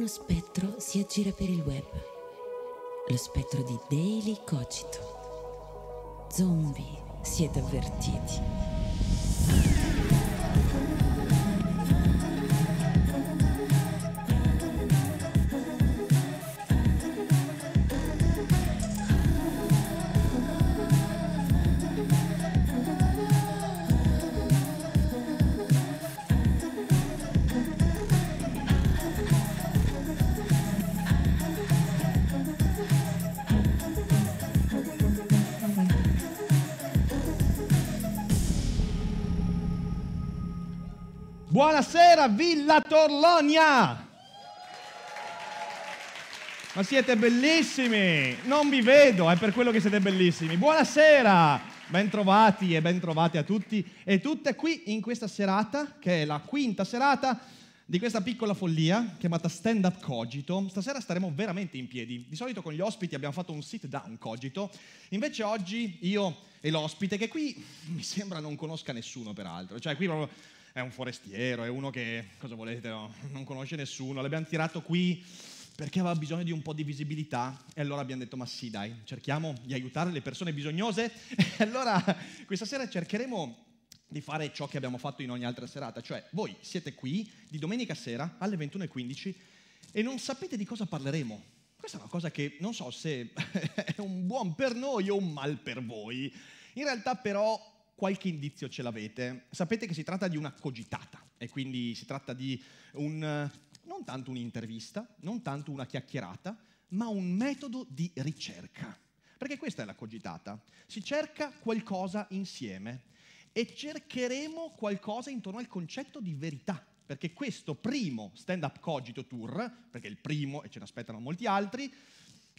Uno spettro si aggira per il web, lo spettro di Daily Cogito. Zombie, siete avvertiti. era Villa Torlonia. Ma siete bellissimi, non vi vedo, è per quello che siete bellissimi. Buonasera, bentrovati e bentrovati a tutti e tutte qui in questa serata, che è la quinta serata di questa piccola follia chiamata Stand Up Cogito. Stasera staremo veramente in piedi. Di solito con gli ospiti abbiamo fatto un sit down cogito, invece oggi io e l'ospite, che qui mi sembra non conosca nessuno peraltro, cioè qui proprio è un forestiero, è uno che, cosa volete, no? non conosce nessuno, l'abbiamo tirato qui perché aveva bisogno di un po' di visibilità e allora abbiamo detto ma sì dai, cerchiamo di aiutare le persone bisognose e allora questa sera cercheremo di fare ciò che abbiamo fatto in ogni altra serata, cioè voi siete qui di domenica sera alle 21.15 e non sapete di cosa parleremo. Questa è una cosa che non so se è un buon per noi o un mal per voi. In realtà però qualche indizio ce l'avete. Sapete che si tratta di una cogitata e quindi si tratta di un, non tanto un'intervista, non tanto una chiacchierata, ma un metodo di ricerca. Perché questa è la cogitata. Si cerca qualcosa insieme e cercheremo qualcosa intorno al concetto di verità. Perché questo primo stand-up cogito tour, perché il primo e ce ne aspettano molti altri,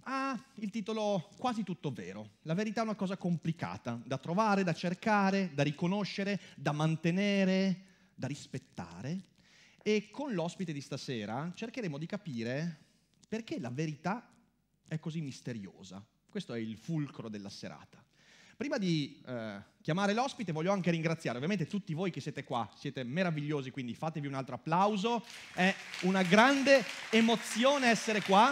ha il titolo Quasi tutto vero. La verità è una cosa complicata da trovare, da cercare, da riconoscere, da mantenere, da rispettare. E con l'ospite di stasera cercheremo di capire perché la verità è così misteriosa. Questo è il fulcro della serata. Prima di eh, chiamare l'ospite voglio anche ringraziare ovviamente tutti voi che siete qua, siete meravigliosi, quindi fatevi un altro applauso. È una grande emozione essere qua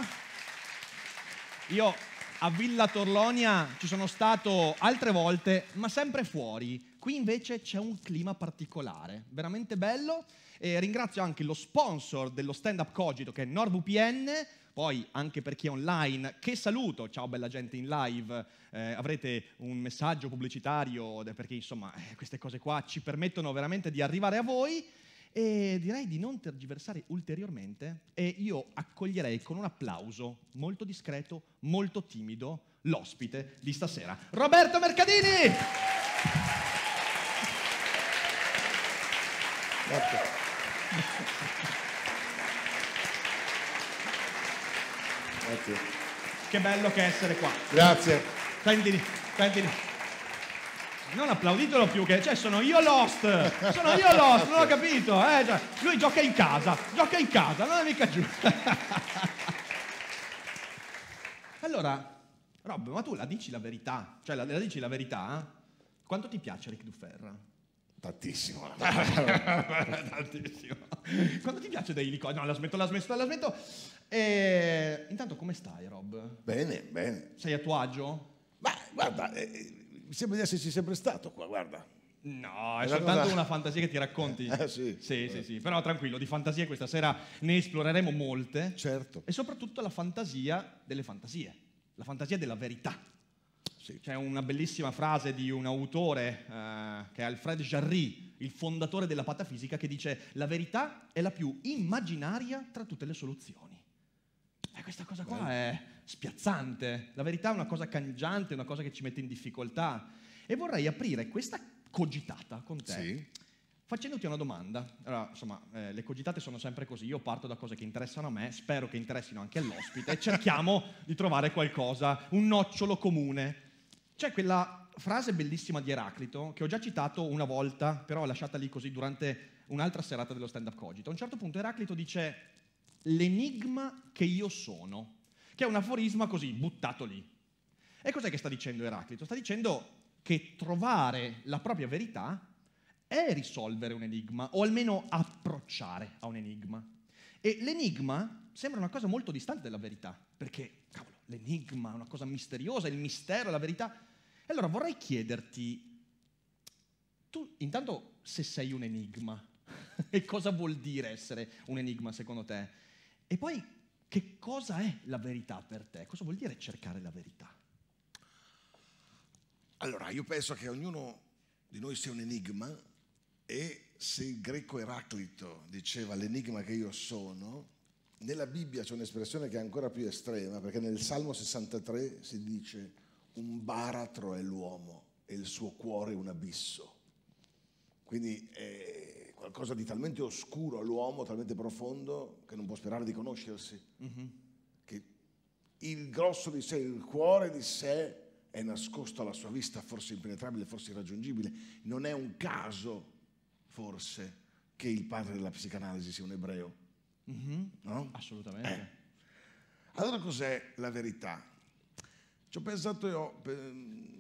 io a Villa Torlonia ci sono stato altre volte, ma sempre fuori. Qui invece c'è un clima particolare, veramente bello. E ringrazio anche lo sponsor dello Stand Up Cogito che è NordVPN, poi anche per chi è online, che saluto, ciao bella gente in live, eh, avrete un messaggio pubblicitario perché insomma eh, queste cose qua ci permettono veramente di arrivare a voi. E direi di non tergiversare ulteriormente e io accoglierei con un applauso molto discreto, molto timido, l'ospite di stasera, Roberto Mercadini! Grazie. Grazie. Che bello che essere qua. Grazie. Prendili, prendili. Non applauditelo più che cioè sono io Lost, sono io Lost, non ho capito, eh? cioè, lui gioca in casa, gioca in casa, non è mica giusto! allora, Rob, ma tu la dici la verità, cioè la, la dici la verità? Quanto ti piace Rick Duferra? Tantissimo. Tantissimo. Quanto ti piace dei licori? No, la smetto, la smetto, la smetto. E... Intanto come stai, Rob? Bene, bene. Sei a tuo agio? Ma guarda, eh, eh mi sembra di esserci sempre stato qua, guarda. No, è Era soltanto cosa... una fantasia che ti racconti. Eh, sì. Sì, eh. sì, sì. Però tranquillo, di fantasie questa sera ne esploreremo molte. Certo. E soprattutto la fantasia delle fantasie, la fantasia della verità. Sì. C'è una bellissima frase di un autore eh, che è Alfred Jarry, il fondatore della patafisica, che dice la verità è la più immaginaria tra tutte le soluzioni. E questa cosa qua Beh. è spiazzante, la verità è una cosa cangiante, una cosa che ci mette in difficoltà. E vorrei aprire questa cogitata con te. Sì. Facendoti una domanda, allora, insomma, eh, le cogitate sono sempre così, io parto da cose che interessano a me, spero che interessino anche all'ospite e cerchiamo di trovare qualcosa, un nocciolo comune. C'è quella frase bellissima di Eraclito, che ho già citato una volta, però lasciata lì così durante un'altra serata dello stand-up cogito. A un certo punto Eraclito dice l'enigma che io sono che è un aforisma così, buttato lì. E cos'è che sta dicendo Eraclito? Sta dicendo che trovare la propria verità è risolvere un enigma, o almeno approcciare a un enigma. E l'enigma sembra una cosa molto distante dalla verità, perché, cavolo, l'enigma è una cosa misteriosa, il mistero è la verità. E allora vorrei chiederti, tu intanto se sei un enigma, e cosa vuol dire essere un enigma secondo te? E poi che cosa è la verità per te? Cosa vuol dire cercare la verità? Allora, io penso che ognuno di noi sia un enigma e se il greco Eraclito diceva l'enigma che io sono, nella Bibbia c'è un'espressione che è ancora più estrema, perché nel Salmo 63 si dice un baratro è l'uomo e il suo cuore è un abisso. Quindi eh, qualcosa di talmente oscuro all'uomo, talmente profondo, che non può sperare di conoscersi. Mm-hmm. Che il grosso di sé, il cuore di sé è nascosto alla sua vista, forse impenetrabile, forse irraggiungibile. Non è un caso, forse, che il padre della psicanalisi sia un ebreo. Mm-hmm. No? Assolutamente. Eh. Allora cos'è la verità? Ci ho pensato e ho,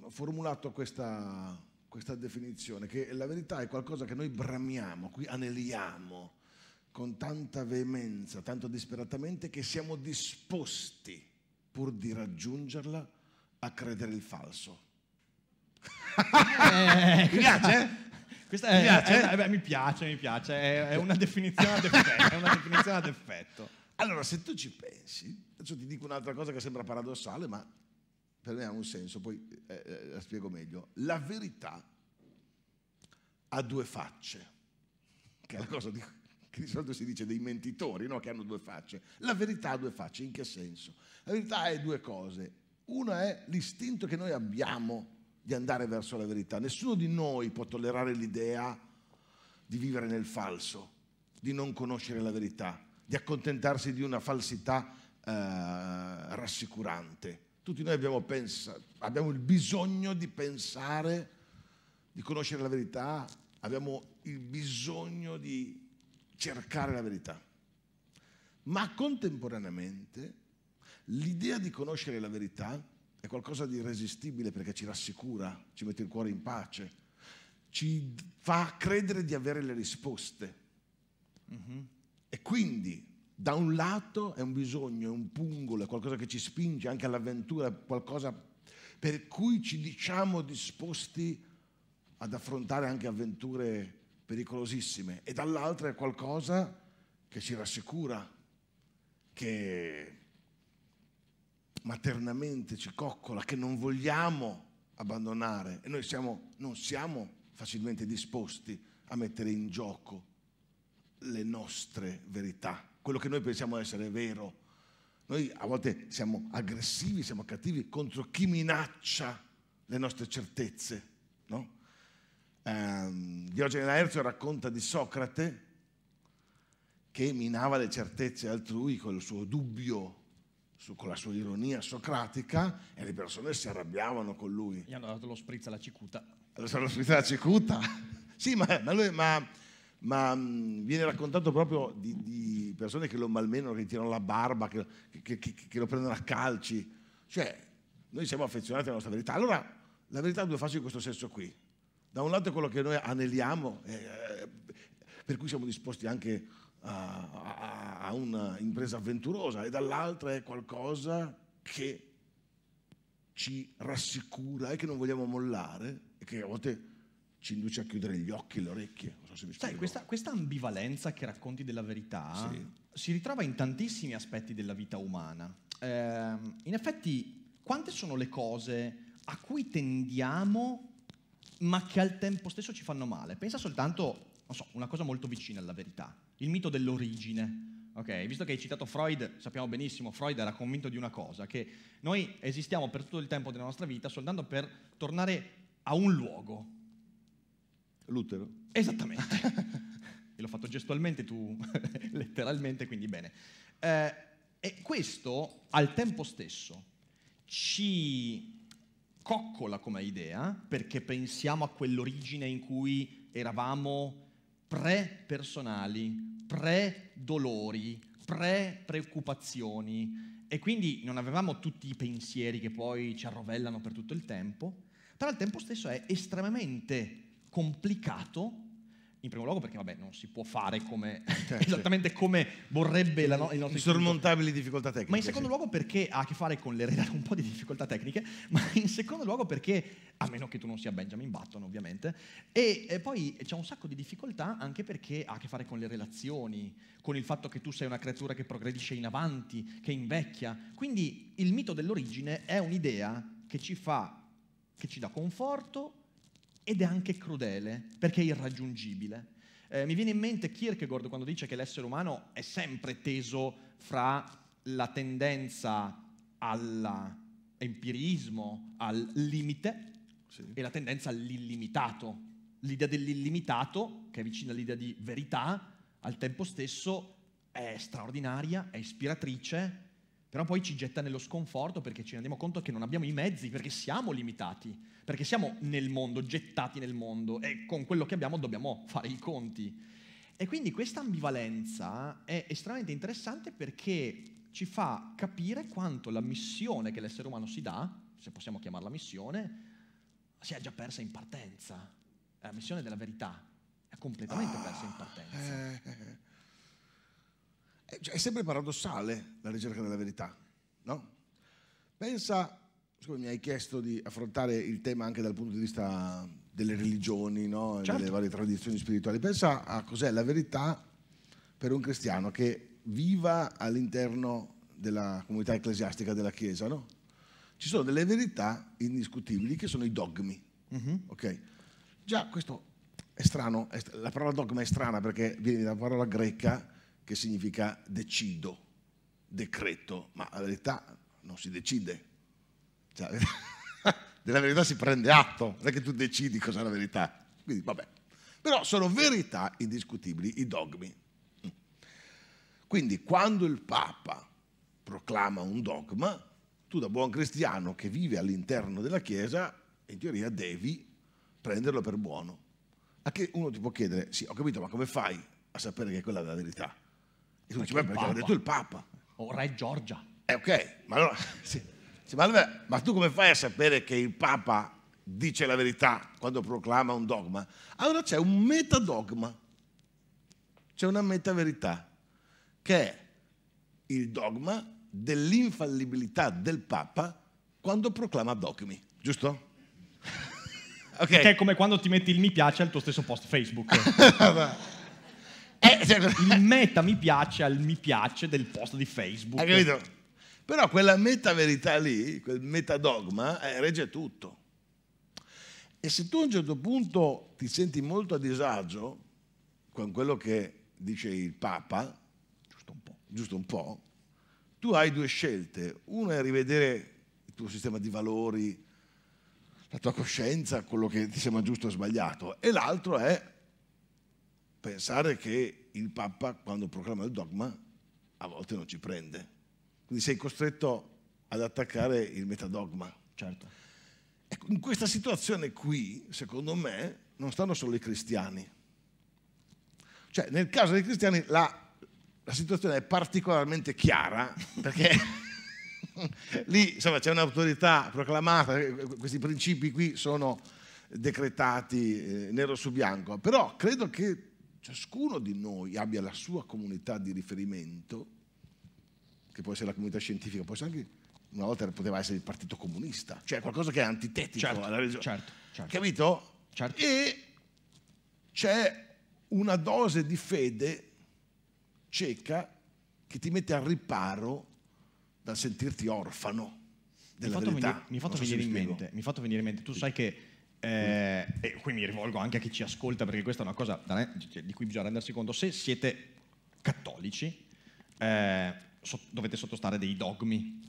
ho formulato questa questa definizione, che la verità è qualcosa che noi bramiamo, qui aneliamo con tanta veemenza, tanto disperatamente, che siamo disposti, pur di raggiungerla, a credere il falso. Eh, mi piace? Eh? Questa mi, piace? È, eh, beh, mi piace, mi piace, è, è una definizione ad effetto. una definizione ad effetto. Allora, se tu ci pensi, adesso ti dico un'altra cosa che sembra paradossale, ma per me ha un senso, poi eh, eh, la spiego meglio. La verità ha due facce, che è la cosa di, che di solito si dice dei mentitori, no? che hanno due facce. La verità ha due facce, in che senso? La verità è due cose. Una è l'istinto che noi abbiamo di andare verso la verità. Nessuno di noi può tollerare l'idea di vivere nel falso, di non conoscere la verità, di accontentarsi di una falsità eh, rassicurante tutti noi abbiamo, pensato, abbiamo il bisogno di pensare, di conoscere la verità, abbiamo il bisogno di cercare la verità. Ma contemporaneamente l'idea di conoscere la verità è qualcosa di irresistibile perché ci rassicura, ci mette il cuore in pace, ci fa credere di avere le risposte. Mm-hmm. E quindi da un lato è un bisogno, è un pungolo, è qualcosa che ci spinge anche all'avventura, qualcosa per cui ci diciamo disposti ad affrontare anche avventure pericolosissime e dall'altro è qualcosa che ci rassicura, che maternamente ci coccola, che non vogliamo abbandonare e noi siamo, non siamo facilmente disposti a mettere in gioco le nostre verità quello che noi pensiamo essere vero. Noi a volte siamo aggressivi, siamo cattivi contro chi minaccia le nostre certezze. No? Ehm, Diogene Laerzio racconta di Socrate che minava le certezze altrui con il suo dubbio, su, con la sua ironia socratica e le persone si arrabbiavano con lui. Gli hanno dato lo spritz alla cicuta. Lo spritz alla cicuta? sì, ma, ma, lui, ma ma mh, mm, viene raccontato proprio di, di, persone che lo malmenano, che tirano la barba, che, che, che, che, lo prendono a calci. Cioè, noi siamo affezionati alla nostra verità. Allora, la verità ha due facce in questo senso qui. Da un lato è quello che noi aneliamo, eh, eh, per cui siamo disposti anche a, a, a un'impresa avventurosa, e dall'altra è qualcosa che ci rassicura e che non vogliamo mollare e che a volte ci induce a chiudere gli occhi e le orecchie so se mi spiego. Sai, questa, questa ambivalenza che racconti della verità sì. si ritrova in tantissimi aspetti della vita umana. Eh, in effetti, quante sono le cose a cui tendiamo ma che al tempo stesso ci fanno male? Pensa soltanto, non so, una cosa molto vicina alla verità, il mito dell'origine. Okay, visto che hai citato Freud, sappiamo benissimo, Freud era convinto di una cosa, che noi esistiamo per tutto il tempo della nostra vita soltanto per tornare a un luogo, L'utero? Esattamente. e l'ho fatto gestualmente, tu letteralmente, quindi bene. Eh, e questo al tempo stesso ci coccola come idea perché pensiamo a quell'origine in cui eravamo pre-personali, pre-dolori, pre-preoccupazioni e quindi non avevamo tutti i pensieri che poi ci arrovellano per tutto il tempo, però al tempo stesso è estremamente complicato, in primo luogo perché vabbè, non si può fare come, eh, certo. esattamente come vorrebbe la no- il nostro insormontabili difficoltà tecniche. Ma in secondo sì. luogo perché ha a che fare con le, un po' di difficoltà tecniche, ma in secondo luogo perché a meno che tu non sia Benjamin Button, ovviamente, e, e poi c'è un sacco di difficoltà anche perché ha a che fare con le relazioni, con il fatto che tu sei una creatura che progredisce in avanti, che invecchia. Quindi il mito dell'origine è un'idea che ci fa che ci dà conforto ed è anche crudele perché è irraggiungibile. Eh, mi viene in mente Kierkegaard quando dice che l'essere umano è sempre teso fra la tendenza all'empirismo, al limite sì. e la tendenza all'illimitato. L'idea dell'illimitato, che è vicina all'idea di verità, al tempo stesso è straordinaria, è ispiratrice, però poi ci getta nello sconforto perché ci rendiamo conto che non abbiamo i mezzi, perché siamo limitati, perché siamo nel mondo, gettati nel mondo e con quello che abbiamo dobbiamo fare i conti. E quindi questa ambivalenza è estremamente interessante perché ci fa capire quanto la missione che l'essere umano si dà, se possiamo chiamarla missione, si è già persa in partenza. È la missione della verità è completamente ah, persa in partenza. Eh, eh, eh. Eh, cioè, è sempre paradossale la ricerca della verità, no? Pensa, siccome mi hai chiesto di affrontare il tema anche dal punto di vista delle religioni, no? certo. delle varie tradizioni spirituali, pensa a cos'è la verità per un cristiano che viva all'interno della comunità ecclesiastica della Chiesa, no? Ci sono delle verità indiscutibili che sono i dogmi, mm-hmm. ok? Già questo è strano, la parola dogma è strana perché viene dalla parola greca che significa decido, decreto, ma la verità non si decide. Cioè, della verità si prende atto, non è che tu decidi cos'è la verità. Quindi vabbè. Però sono verità indiscutibili i dogmi. Quindi quando il Papa proclama un dogma, tu da buon cristiano che vive all'interno della Chiesa, in teoria devi prenderlo per buono. A che uno ti può chiedere, sì, ho capito, ma come fai a sapere che quella è la verità? E tu dici, beh, perché ha detto il Papa. O Re Giorgia. Eh, ok, ma allora... Sì. Ma, allora, ma tu come fai a sapere che il Papa dice la verità quando proclama un dogma? Allora c'è un metadogma, c'è una metaverità, che è il dogma dell'infallibilità del Papa quando proclama dogmi, giusto? ok. Che è come quando ti metti il mi piace al tuo stesso post Facebook. cioè... il meta mi piace al mi piace del post di Facebook. Hai capito? Però quella meta verità lì, quel metadogma, eh, regge tutto. E se tu a un certo punto ti senti molto a disagio con quello che dice il Papa, giusto un po', giusto un po' tu hai due scelte. Una è rivedere il tuo sistema di valori, la tua coscienza, quello che ti sembra giusto o sbagliato, e l'altro è pensare che il Papa quando proclama il dogma a volte non ci prende. Quindi sei costretto ad attaccare il metadogma. Certo. Ecco, in questa situazione qui, secondo me, non stanno solo i cristiani. Cioè, nel caso dei cristiani la, la situazione è particolarmente chiara perché lì insomma, c'è un'autorità proclamata, eh, questi principi qui sono decretati eh, nero su bianco, però credo che ciascuno di noi abbia la sua comunità di riferimento, che può essere la comunità scientifica, può essere anche una volta poteva essere il partito comunista, cioè qualcosa che è antitetico certo, alla regione. Certo, certo, Capito? Certo. E c'è una dose di fede cieca che ti mette al riparo dal sentirti orfano. Della mi, fatto Venire, mi, fatto so fatto venire in mente, tu sai che eh, e qui mi rivolgo anche a chi ci ascolta, perché questa è una cosa cioè, di cui bisogna rendersi conto. Se siete cattolici, eh, so, dovete sottostare dei dogmi.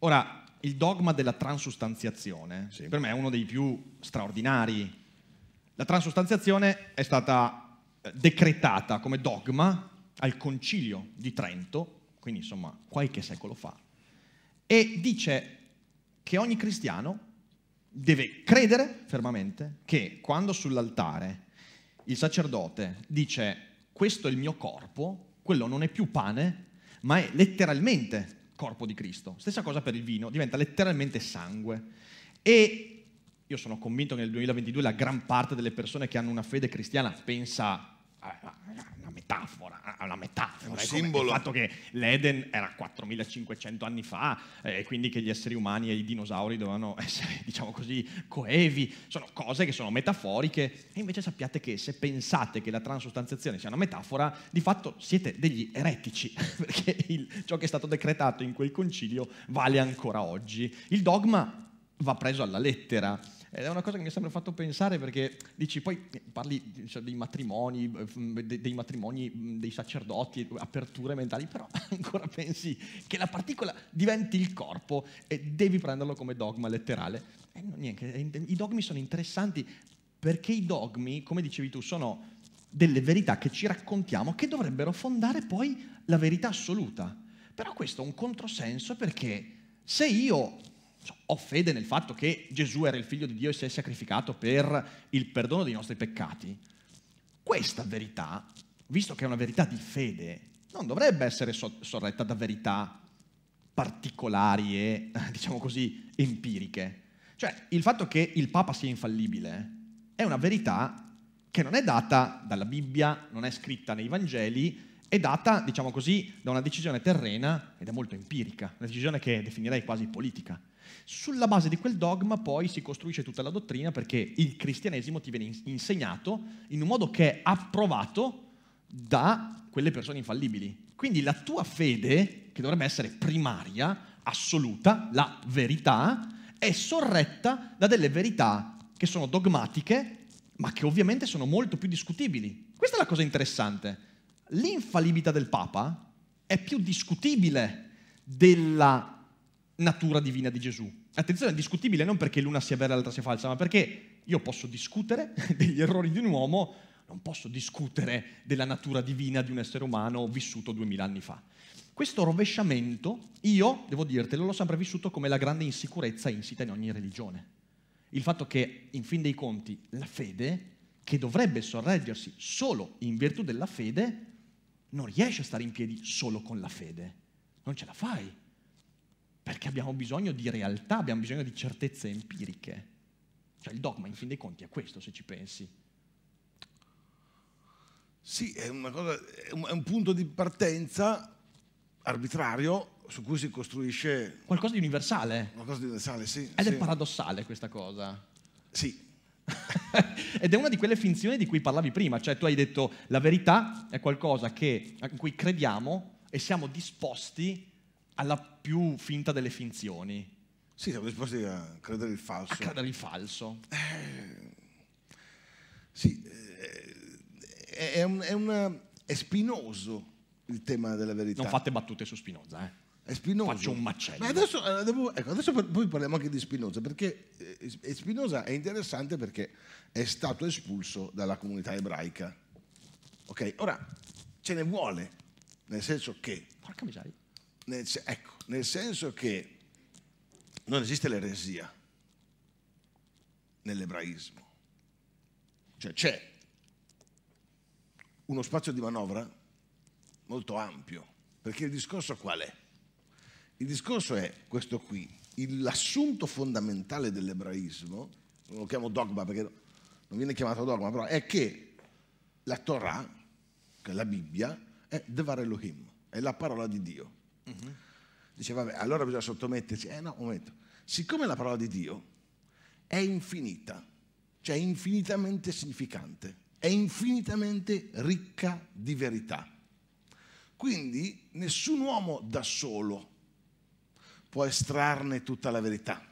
Ora, il dogma della transustanziazione sì. per me è uno dei più straordinari. La transustanziazione è stata eh, decretata come dogma al concilio di Trento, quindi insomma qualche secolo fa, e dice che ogni cristiano deve credere fermamente che quando sull'altare il sacerdote dice questo è il mio corpo, quello non è più pane, ma è letteralmente corpo di Cristo. Stessa cosa per il vino, diventa letteralmente sangue. E io sono convinto che nel 2022 la gran parte delle persone che hanno una fede cristiana pensa Ah, una metafora, ah, una metafora. Un simbolo. Il fatto che l'Eden era 4500 anni fa eh, e quindi che gli esseri umani e i dinosauri dovevano essere, diciamo così, coevi, sono cose che sono metaforiche e invece sappiate che se pensate che la transustanziazione sia una metafora, di fatto siete degli eretici, perché il, ciò che è stato decretato in quel concilio vale ancora oggi. Il dogma va preso alla lettera ed è una cosa che mi ha sempre fatto pensare perché dici, poi parli cioè, dei matrimoni, dei matrimoni dei sacerdoti, aperture mentali, però ancora pensi che la particola diventi il corpo e devi prenderlo come dogma letterale. Eh, niente, I dogmi sono interessanti perché i dogmi, come dicevi tu, sono delle verità che ci raccontiamo che dovrebbero fondare poi la verità assoluta. Però questo è un controsenso perché se io cioè, ho fede nel fatto che Gesù era il figlio di Dio e si è sacrificato per il perdono dei nostri peccati, questa verità, visto che è una verità di fede, non dovrebbe essere sorretta da verità particolari e, diciamo così, empiriche. Cioè, il fatto che il Papa sia infallibile è una verità che non è data dalla Bibbia, non è scritta nei Vangeli, è data, diciamo così, da una decisione terrena ed è molto empirica, una decisione che definirei quasi politica. Sulla base di quel dogma poi si costruisce tutta la dottrina perché il cristianesimo ti viene insegnato in un modo che è approvato da quelle persone infallibili. Quindi la tua fede, che dovrebbe essere primaria, assoluta, la verità, è sorretta da delle verità che sono dogmatiche, ma che ovviamente sono molto più discutibili. Questa è la cosa interessante l'infallibilità del Papa è più discutibile della natura divina di Gesù. Attenzione, è discutibile non perché l'una sia vera e l'altra sia falsa, ma perché io posso discutere degli errori di un uomo, non posso discutere della natura divina di un essere umano vissuto duemila anni fa. Questo rovesciamento, io, devo dirtelo, l'ho sempre vissuto come la grande insicurezza insita in ogni religione. Il fatto che, in fin dei conti, la fede, che dovrebbe sorreggersi solo in virtù della fede, non riesci a stare in piedi solo con la fede, non ce la fai, perché abbiamo bisogno di realtà, abbiamo bisogno di certezze empiriche. Cioè il dogma in fin dei conti è questo se ci pensi. Sì, è, cosa, un, è un punto di partenza arbitrario su cui si costruisce... Qualcosa di universale. Qualcosa di universale, sì. Ed sì. è paradossale questa cosa. Sì, Ed è una di quelle finzioni di cui parlavi prima, cioè tu hai detto la verità è qualcosa che, in cui crediamo e siamo disposti alla più finta delle finzioni. Sì, siamo disposti a credere il falso. A credere il falso. Eh, sì, eh, è, un, è, una, eh, è spinoso il tema della verità. Non fate battute su Spinoza, eh. È Spinoza. Faccio un macello. Ma adesso, ecco, adesso poi parliamo anche di Spinoza, perché eh, eh, Spinoza è interessante perché è stato espulso dalla comunità ebraica. Ok, ora ce ne vuole, nel senso che... Porca miseria. Nel, ecco, nel senso che non esiste l'eresia nell'ebraismo. Cioè c'è uno spazio di manovra molto ampio, perché il discorso qual è? Il discorso è questo qui, l'assunto fondamentale dell'ebraismo, non lo chiamo dogma perché non viene chiamato dogma, però è che la Torah, che è la Bibbia, è Devar Elohim, è la parola di Dio. Uh-huh. Dice, vabbè, allora bisogna sottomettersi. Eh no, un momento. Siccome la parola di Dio è infinita, cioè infinitamente significante, è infinitamente ricca di verità. Quindi nessun uomo da solo può estrarne tutta la verità.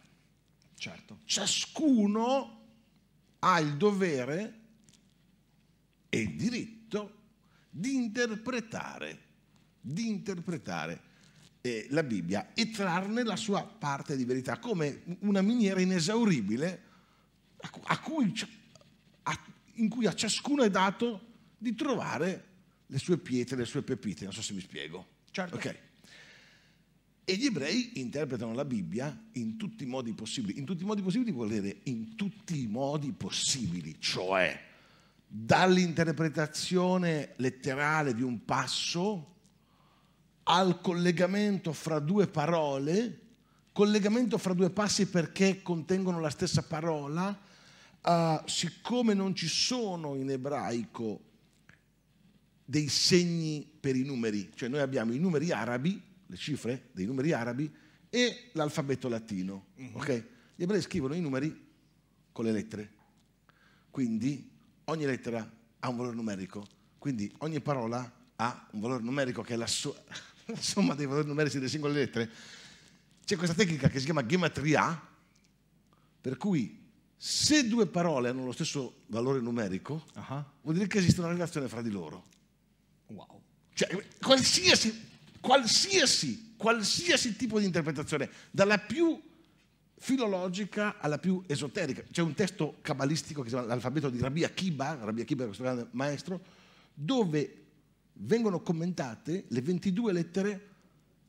Certo. Ciascuno ha il dovere e il diritto di interpretare, di interpretare eh, la Bibbia e trarne la sua parte di verità come una miniera inesauribile a cui, a, in cui a ciascuno è dato di trovare le sue pietre, le sue pepite. Non so se mi spiego. Certo. Okay. E gli ebrei interpretano la Bibbia in tutti i modi possibili. In tutti i modi possibili vuol dire in tutti i modi possibili, cioè dall'interpretazione letterale di un passo al collegamento fra due parole, collegamento fra due passi perché contengono la stessa parola, uh, siccome non ci sono in ebraico dei segni per i numeri, cioè noi abbiamo i numeri arabi le cifre dei numeri arabi e l'alfabeto latino. Mm-hmm. Okay? Gli ebrei scrivono i numeri con le lettere, quindi ogni lettera ha un valore numerico, quindi ogni parola ha un valore numerico che è la, so- la somma dei valori numerici delle singole lettere. C'è questa tecnica che si chiama gematria, per cui se due parole hanno lo stesso valore numerico, uh-huh. vuol dire che esiste una relazione fra di loro. Wow. Cioè, qualsiasi qualsiasi, qualsiasi tipo di interpretazione, dalla più filologica alla più esoterica. C'è un testo cabalistico che si chiama l'alfabeto di Rabbi Akiba, Rabbi Akiba è questo grande maestro, dove vengono commentate le 22 lettere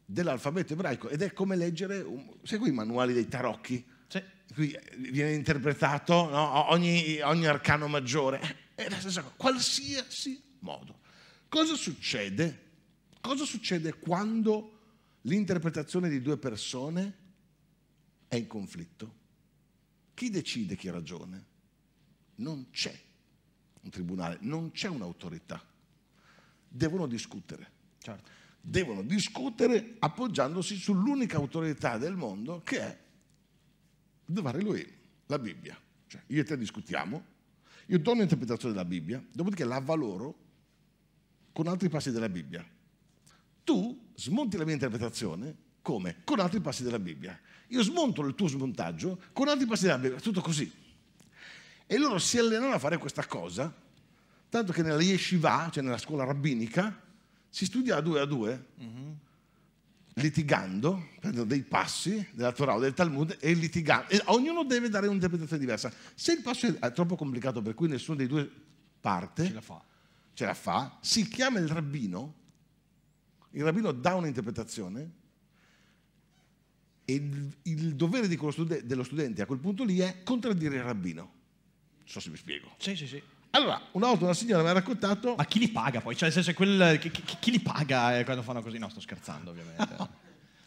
dell'alfabeto ebraico ed è come leggere, sai qui i manuali dei tarocchi, cioè, qui viene interpretato no, ogni, ogni, arcano maggiore, è la stessa cosa, qualsiasi modo. Cosa succede cosa succede quando l'interpretazione di due persone è in conflitto? Chi decide chi ha ragione? Non c'è un tribunale, non c'è un'autorità. Devono discutere. Certo. Devono discutere appoggiandosi sull'unica autorità del mondo che è Dvar Elohim, la Bibbia. Cioè, io e te discutiamo, io do un'interpretazione della Bibbia, dopodiché la valoro con altri passi della Bibbia tu smonti la mia interpretazione come? Con altri passi della Bibbia. Io smonto il tuo smontaggio con altri passi della Bibbia, tutto così. E loro si allenano a fare questa cosa, tanto che nella yeshiva, cioè nella scuola rabbinica, si studia a due a due, mm-hmm. litigando, prendendo dei passi della Torah o del Talmud e litigando. E ognuno deve dare un'interpretazione diversa. Se il passo è troppo complicato per cui nessuno dei due parte, ce la fa, ce la fa si chiama il rabbino il rabbino dà un'interpretazione e il, il dovere studen- dello studente a quel punto lì è contraddire il rabbino. Non so se mi spiego. Sì, sì, sì. Allora, una volta una signora mi ha raccontato... Ma chi li paga poi? Cioè, nel senso, quel, chi, chi, li paga eh, quando fanno così? No, sto scherzando ovviamente.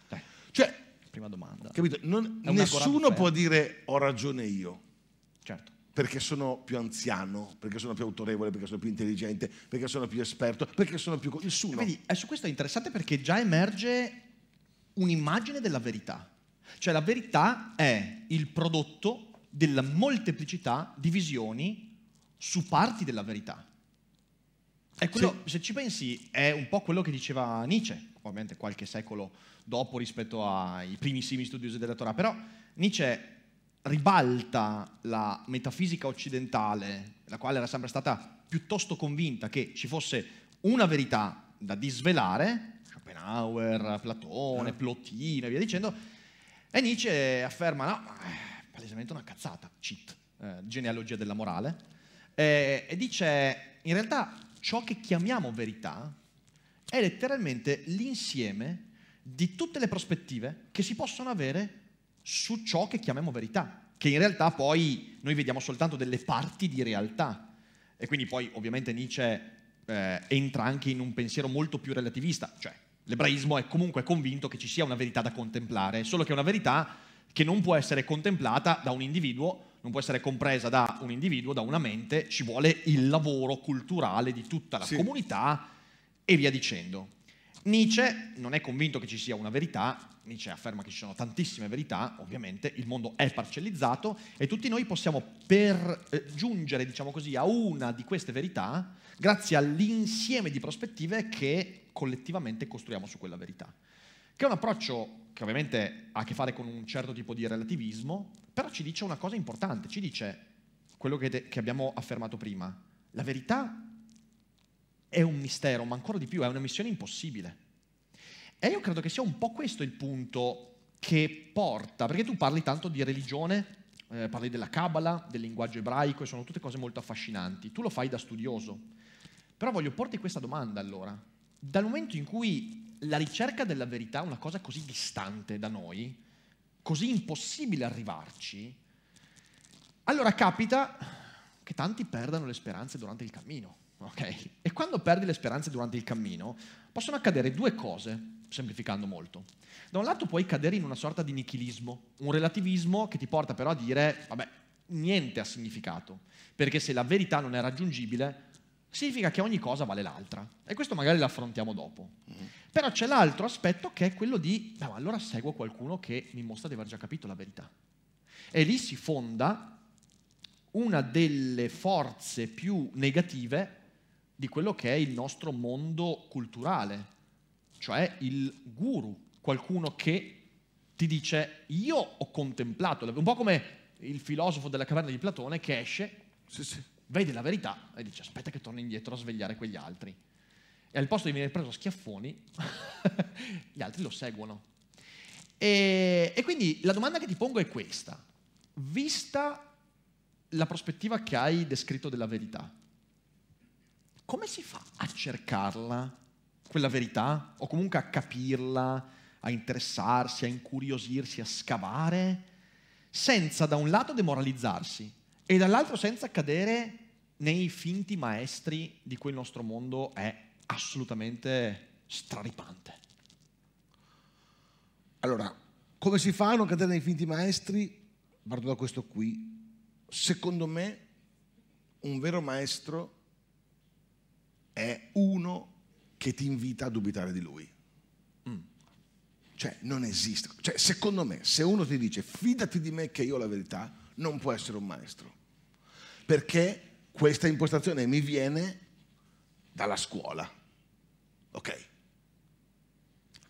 Dai. Cioè... Prima domanda. Capito? Non, nessuno può dire ho ragione io. Certo perché sono più anziano, perché sono più autorevole, perché sono più intelligente, perché sono più esperto, perché sono più... Nessuno. Vedi, eh, su questo è interessante perché già emerge un'immagine della verità. Cioè la verità è il prodotto della molteplicità di visioni su parti della verità. E quello, sì. se ci pensi, è un po' quello che diceva Nietzsche, ovviamente qualche secolo dopo rispetto ai primissimi studiosi della Torah, però Nietzsche ribalta la metafisica occidentale, la quale era sempre stata piuttosto convinta che ci fosse una verità da disvelare, Schopenhauer, Platone, eh. Plotino e via dicendo, e Nietzsche afferma, no, palesemente una cazzata, cheat, eh, genealogia della morale, eh, e dice, in realtà ciò che chiamiamo verità è letteralmente l'insieme di tutte le prospettive che si possono avere su ciò che chiamiamo verità, che in realtà poi noi vediamo soltanto delle parti di realtà. E quindi poi ovviamente Nietzsche eh, entra anche in un pensiero molto più relativista, cioè l'ebraismo è comunque convinto che ci sia una verità da contemplare, solo che è una verità che non può essere contemplata da un individuo, non può essere compresa da un individuo, da una mente, ci vuole il lavoro culturale di tutta la sì. comunità e via dicendo. Nietzsche non è convinto che ci sia una verità, Nietzsche afferma che ci sono tantissime verità, ovviamente il mondo è parcellizzato e tutti noi possiamo per eh, giungere, diciamo così, a una di queste verità grazie all'insieme di prospettive che collettivamente costruiamo su quella verità. Che è un approccio che ovviamente ha a che fare con un certo tipo di relativismo, però ci dice una cosa importante, ci dice quello che, de- che abbiamo affermato prima, la verità è un mistero, ma ancora di più è una missione impossibile. E io credo che sia un po' questo il punto che porta, perché tu parli tanto di religione, eh, parli della Kabbalah, del linguaggio ebraico, e sono tutte cose molto affascinanti. Tu lo fai da studioso. Però voglio porti questa domanda allora. Dal momento in cui la ricerca della verità è una cosa così distante da noi, così impossibile arrivarci, allora capita che tanti perdano le speranze durante il cammino. Okay? E quando perdi le speranze durante il cammino, possono accadere due cose semplificando molto. Da un lato puoi cadere in una sorta di nichilismo, un relativismo che ti porta però a dire, vabbè, niente ha significato, perché se la verità non è raggiungibile, significa che ogni cosa vale l'altra. E questo magari lo affrontiamo dopo. Mm. Però c'è l'altro aspetto che è quello di, no, allora seguo qualcuno che mi mostra di aver già capito la verità. E lì si fonda una delle forze più negative di quello che è il nostro mondo culturale, cioè il guru, qualcuno che ti dice io ho contemplato, un po' come il filosofo della caverna di Platone che esce, sì, sì. vede la verità e dice aspetta che torni indietro a svegliare quegli altri. E al posto di venire preso a schiaffoni, gli altri lo seguono. E, e quindi la domanda che ti pongo è questa. Vista la prospettiva che hai descritto della verità, come si fa a cercarla quella verità, o comunque a capirla, a interessarsi, a incuriosirsi, a scavare, senza da un lato demoralizzarsi e dall'altro senza cadere nei finti maestri di cui il nostro mondo è assolutamente straripante. Allora, come si fa a non cadere nei finti maestri? Parto da questo qui. Secondo me un vero maestro è uno che ti invita a dubitare di lui. Mm. Cioè, non esiste. Cioè, secondo me, se uno ti dice fidati di me che io ho la verità, non può essere un maestro. Perché questa impostazione mi viene dalla scuola. Ok?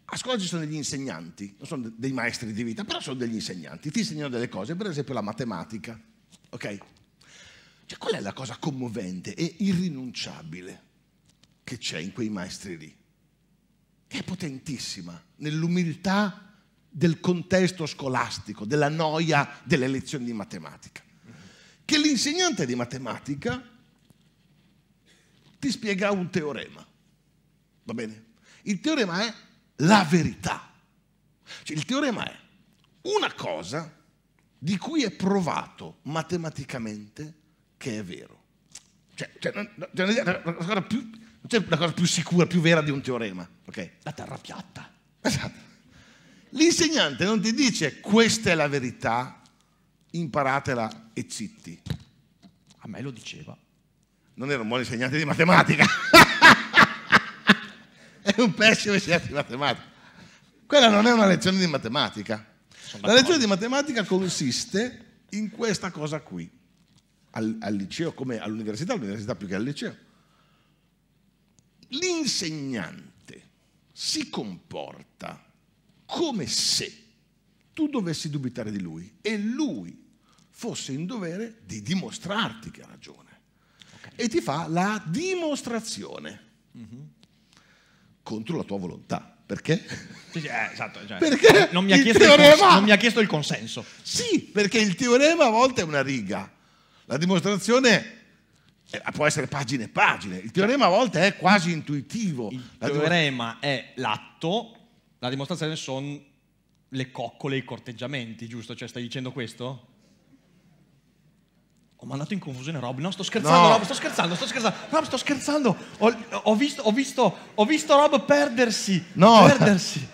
A scuola ci sono degli insegnanti, non sono dei maestri di vita, però sono degli insegnanti, ti insegnano delle cose, per esempio la matematica. Ok? Cioè, qual è la cosa commovente e irrinunciabile che c'è in quei maestri lì, è potentissima nell'umiltà del contesto scolastico, della noia delle lezioni di matematica. Che l'insegnante di matematica ti spiega un teorema, va bene? Il teorema è la verità. Cioè, il teorema è una cosa di cui è provato matematicamente che è vero. Cioè, cioè, cioè una cosa più, non c'è cioè, una cosa più sicura, più vera di un teorema, ok? La terra piatta. Esatto. L'insegnante non ti dice questa è la verità, imparatela e zitti. A me lo diceva. Non era un buon insegnante di matematica. è un pessimo insegnante di matematica. Quella non è una lezione di matematica. La lezione di matematica consiste in questa cosa qui. Al, al liceo, come all'università, all'università più che al liceo l'insegnante si comporta come se tu dovessi dubitare di lui e lui fosse in dovere di dimostrarti che ha ragione. Okay. E ti fa la dimostrazione mm-hmm. contro la tua volontà. Perché? Sì, sì, eh, esatto, cioè, perché non mi, il teorema... il cons- non mi, ha chiesto il consenso. Sì, perché il teorema a volte è una riga, la dimostrazione eh, può essere pagine e pagine. Il teorema a volte è quasi intuitivo. Il teorema è l'atto, la dimostrazione sono le coccole i corteggiamenti, giusto? Cioè, stai dicendo questo? Ho mandato in confusione Rob. No, sto scherzando, no. Rob, sto scherzando, sto scherzando. Rob, sto scherzando. Ho, ho, visto, ho, visto, ho visto, Rob perdersi. No. Perdersi.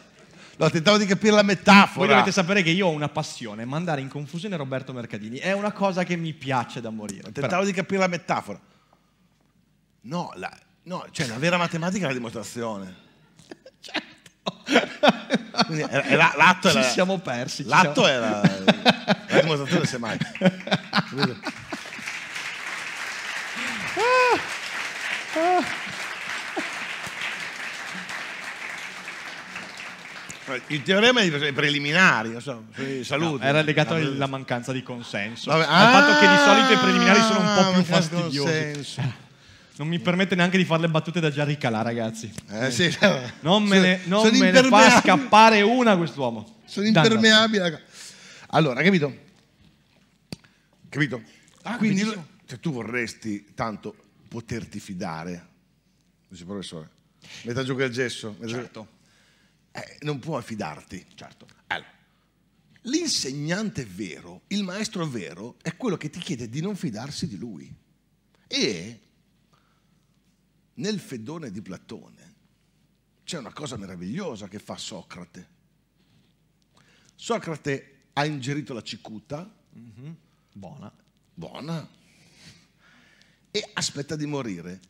No, tentavo di capire la metafora. Voi dovete sapere che io ho una passione, mandare in confusione Roberto Mercadini. È una cosa che mi piace da morire. Tentavo però. di capire la metafora. No, la, no, cioè la vera matematica è la dimostrazione. Certo. l'atto era, ci siamo persi. l'atto siamo... era la dimostrazione, semmai. ah, ah. Il teorema è preliminari, insomma, saluti. No, era legato no, alla mancanza di consenso. Vabbè, al ah, fatto che di ah, solito i preliminari sono un po' più fastidiosi. Non mi permette neanche di fare le battute da già ricalà, ragazzi. Eh, sì. Non me, ne, non sono me ne fa scappare una quest'uomo. Sono impermeabile. Allora, capito? Capito? Ah, quindi cioè, tu vorresti tanto poterti fidare, dice professore. Metà giù che gesso. Metà certo eh, non puoi fidarti. Certo. Allora, l'insegnante vero, il maestro vero, è quello che ti chiede di non fidarsi di lui. E nel Fedone di Platone c'è una cosa meravigliosa che fa Socrate. Socrate ha ingerito la cicuta, mm-hmm. buona, buona, e aspetta di morire.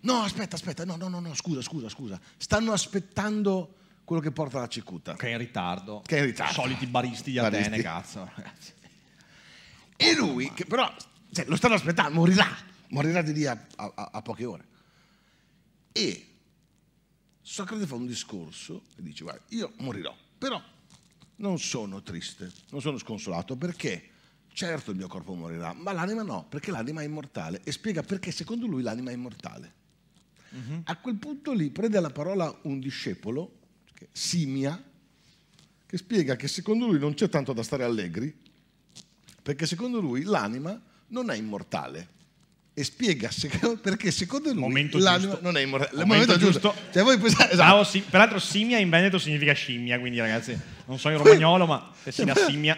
No, aspetta, aspetta, no, no, no, no, scusa, scusa, scusa. Stanno aspettando quello che porta la cicuta. Che è in ritardo. Che è in ritardo. Soliti baristi di Atene, cazzo, E lui, che però, cioè, lo stanno aspettando, morirà. Morirà di lì a, a, a poche ore. E Socrate fa un discorso e dice, guarda, io morirò, però non sono triste, non sono sconsolato, perché certo il mio corpo morirà, ma l'anima no, perché l'anima è immortale. E spiega perché secondo lui l'anima è immortale. Mm-hmm. A quel punto lì prende la parola un discepolo Simia, che spiega che secondo lui non c'è tanto da stare allegri, perché secondo lui l'anima non è immortale. E spiega perché secondo lui momento l'anima giusto. non è immortale. Momento, momento giusto. giusto. Cioè, voi pensate, ah, esatto. ah, peraltro simia in Veneto significa scimmia, quindi ragazzi, non sono in romagnolo, ma è cioè, simia.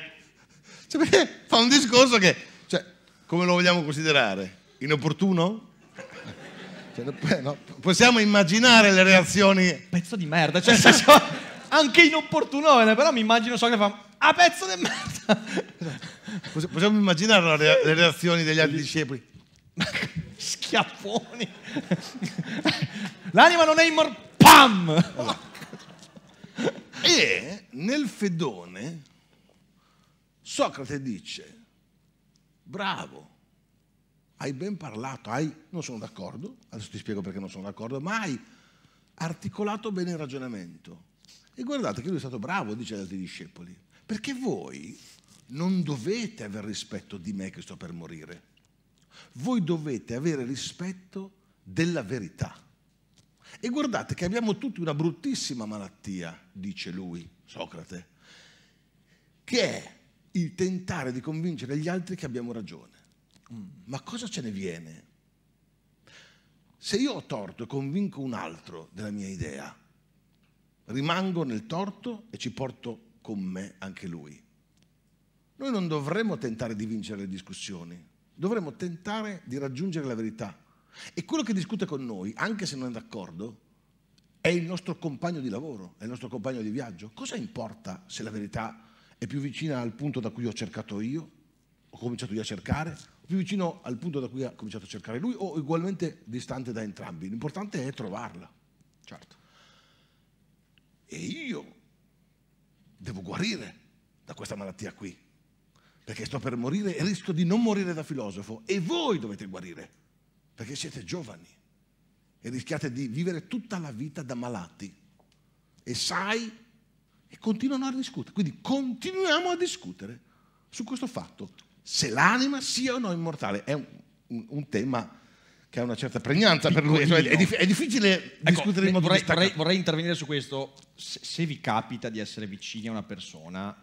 Cioè, fa un discorso che, cioè, come lo vogliamo considerare? Inopportuno? Cioè, eh, no, possiamo immaginare le reazioni. Pezzo di merda, cioè, senso, anche inopportuno, eh, però mi immagino ciò che fa. A ah, pezzo di merda! Possiamo immaginare re le reazioni degli altri discepoli. Schiaffoni! L'anima non è immortale. Pam! e nel Fedone Socrate dice: Bravo, hai ben parlato, hai, non sono d'accordo, adesso ti spiego perché non sono d'accordo, ma hai articolato bene il ragionamento. E guardate che lui è stato bravo, dice agli altri discepoli, perché voi non dovete avere rispetto di me che sto per morire, voi dovete avere rispetto della verità. E guardate che abbiamo tutti una bruttissima malattia, dice lui, Socrate, che è il tentare di convincere gli altri che abbiamo ragione ma cosa ce ne viene? Se io ho torto e convinco un altro della mia idea, rimango nel torto e ci porto con me anche lui. Noi non dovremmo tentare di vincere le discussioni, dovremmo tentare di raggiungere la verità. E quello che discute con noi, anche se non è d'accordo, è il nostro compagno di lavoro, è il nostro compagno di viaggio. Cosa importa se la verità è più vicina al punto da cui ho cercato io, ho cominciato io a cercare, più vicino al punto da cui ha cominciato a cercare lui o ugualmente distante da entrambi. L'importante è trovarla, certo. E io devo guarire da questa malattia qui, perché sto per morire e rischio di non morire da filosofo e voi dovete guarire, perché siete giovani e rischiate di vivere tutta la vita da malati. E sai, e continuano a discutere, quindi continuiamo a discutere su questo fatto se l'anima sia o no immortale. È un, un, tema che ha una certa pregnanza per lui, cioè, è, è, difficile ecco, discutere in modo vorrei, vorrei, vorrei, intervenire su questo. Se, se vi capita di essere vicini a una persona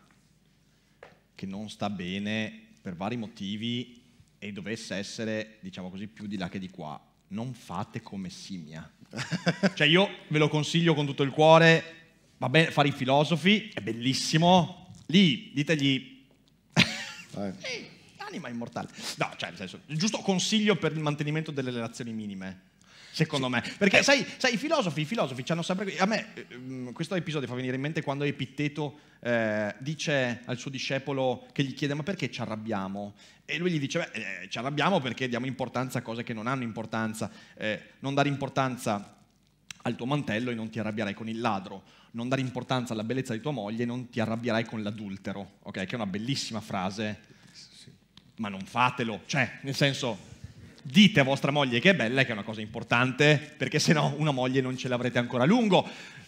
che non sta bene per vari motivi e dovesse essere, diciamo così, più di là che di qua, non fate come simia. cioè io ve lo consiglio con tutto il cuore, va bene fare i filosofi, è bellissimo. Lì ditegli... anima immortale. No, cioè, nel senso, giusto consiglio per il mantenimento delle relazioni minime secondo me. Perché eh. sai, sai, i filosofi, i filosofi ci hanno sempre... A me ehm, questo episodio fa venire in mente quando Epitteto eh, dice al suo discepolo che gli chiede ma perché ci arrabbiamo? E lui gli dice, beh, eh, ci arrabbiamo perché diamo importanza a cose che non hanno importanza. Eh, non dare importanza al tuo mantello e non ti arrabbierai con il ladro. Non dare importanza alla bellezza di tua moglie e non ti arrabbierai con l'adultero. Ok, che è una bellissima frase ma non fatelo, cioè, nel senso, dite a vostra moglie che è bella, che è una cosa importante, perché se no una moglie non ce l'avrete ancora a lungo.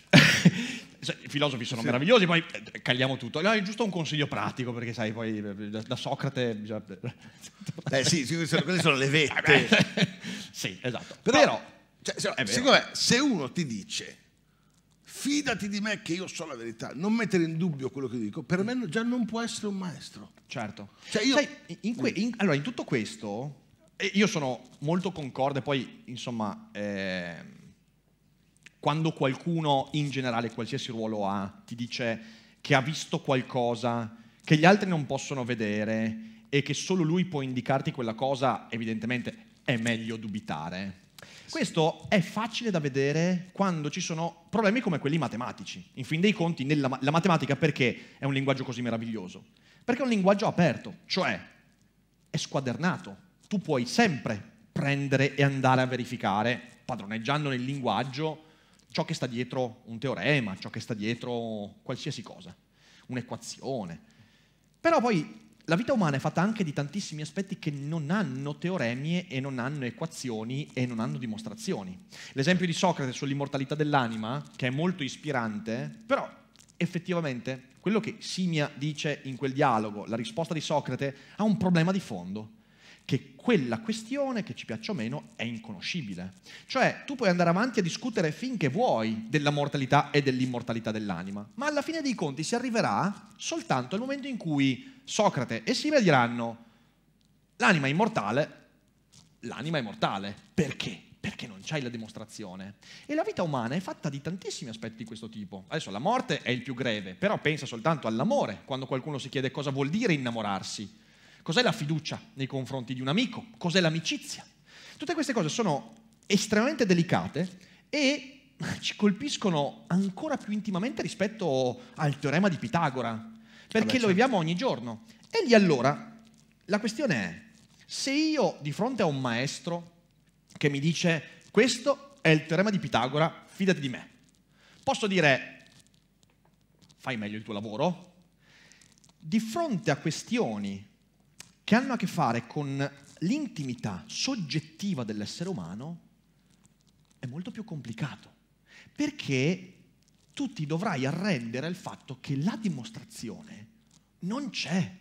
I filosofi sono sì. meravigliosi, poi eh, cagliamo tutto. No, è giusto un consiglio pratico, perché sai, poi eh, eh, da, da Socrate bisogna... Beh sì, queste sono le vette. sì, esatto. Però, Però cioè, se, siccome se uno ti dice fidati di me che io so la verità, non mettere in dubbio quello che dico, per me già non può essere un maestro. Certo. Cioè io... Sai, in que- in, allora, in tutto questo, io sono molto concorde, poi insomma, eh, quando qualcuno in generale, qualsiasi ruolo ha, ti dice che ha visto qualcosa che gli altri non possono vedere e che solo lui può indicarti quella cosa, evidentemente è meglio dubitare questo è facile da vedere quando ci sono problemi come quelli matematici. In fin dei conti, nella, la matematica perché è un linguaggio così meraviglioso? Perché è un linguaggio aperto, cioè è squadernato. Tu puoi sempre prendere e andare a verificare, padroneggiando nel linguaggio, ciò che sta dietro un teorema, ciò che sta dietro qualsiasi cosa, un'equazione. Però poi la vita umana è fatta anche di tantissimi aspetti che non hanno teoremie e non hanno equazioni e non hanno dimostrazioni. L'esempio di Socrate sull'immortalità dell'anima, che è molto ispirante, però effettivamente quello che Simia dice in quel dialogo, la risposta di Socrate, ha un problema di fondo che quella questione, che ci piaccia o meno, è inconoscibile. Cioè, tu puoi andare avanti a discutere finché vuoi della mortalità e dell'immortalità dell'anima, ma alla fine dei conti si arriverà soltanto al momento in cui Socrate e Sime diranno l'anima è immortale, l'anima è mortale. Perché? perché non c'hai la dimostrazione. E la vita umana è fatta di tantissimi aspetti di questo tipo. Adesso la morte è il più greve, però pensa soltanto all'amore, quando qualcuno si chiede cosa vuol dire innamorarsi. Cos'è la fiducia nei confronti di un amico? Cos'è l'amicizia? Tutte queste cose sono estremamente delicate e ci colpiscono ancora più intimamente rispetto al teorema di Pitagora, perché Vabbè, certo. lo viviamo certo. ogni giorno. E lì allora la questione è, se io di fronte a un maestro che mi dice questo è il teorema di Pitagora, fidati di me, posso dire fai meglio il tuo lavoro? Di fronte a questioni che hanno a che fare con l'intimità soggettiva dell'essere umano, è molto più complicato, perché tu ti dovrai arrendere al fatto che la dimostrazione non c'è,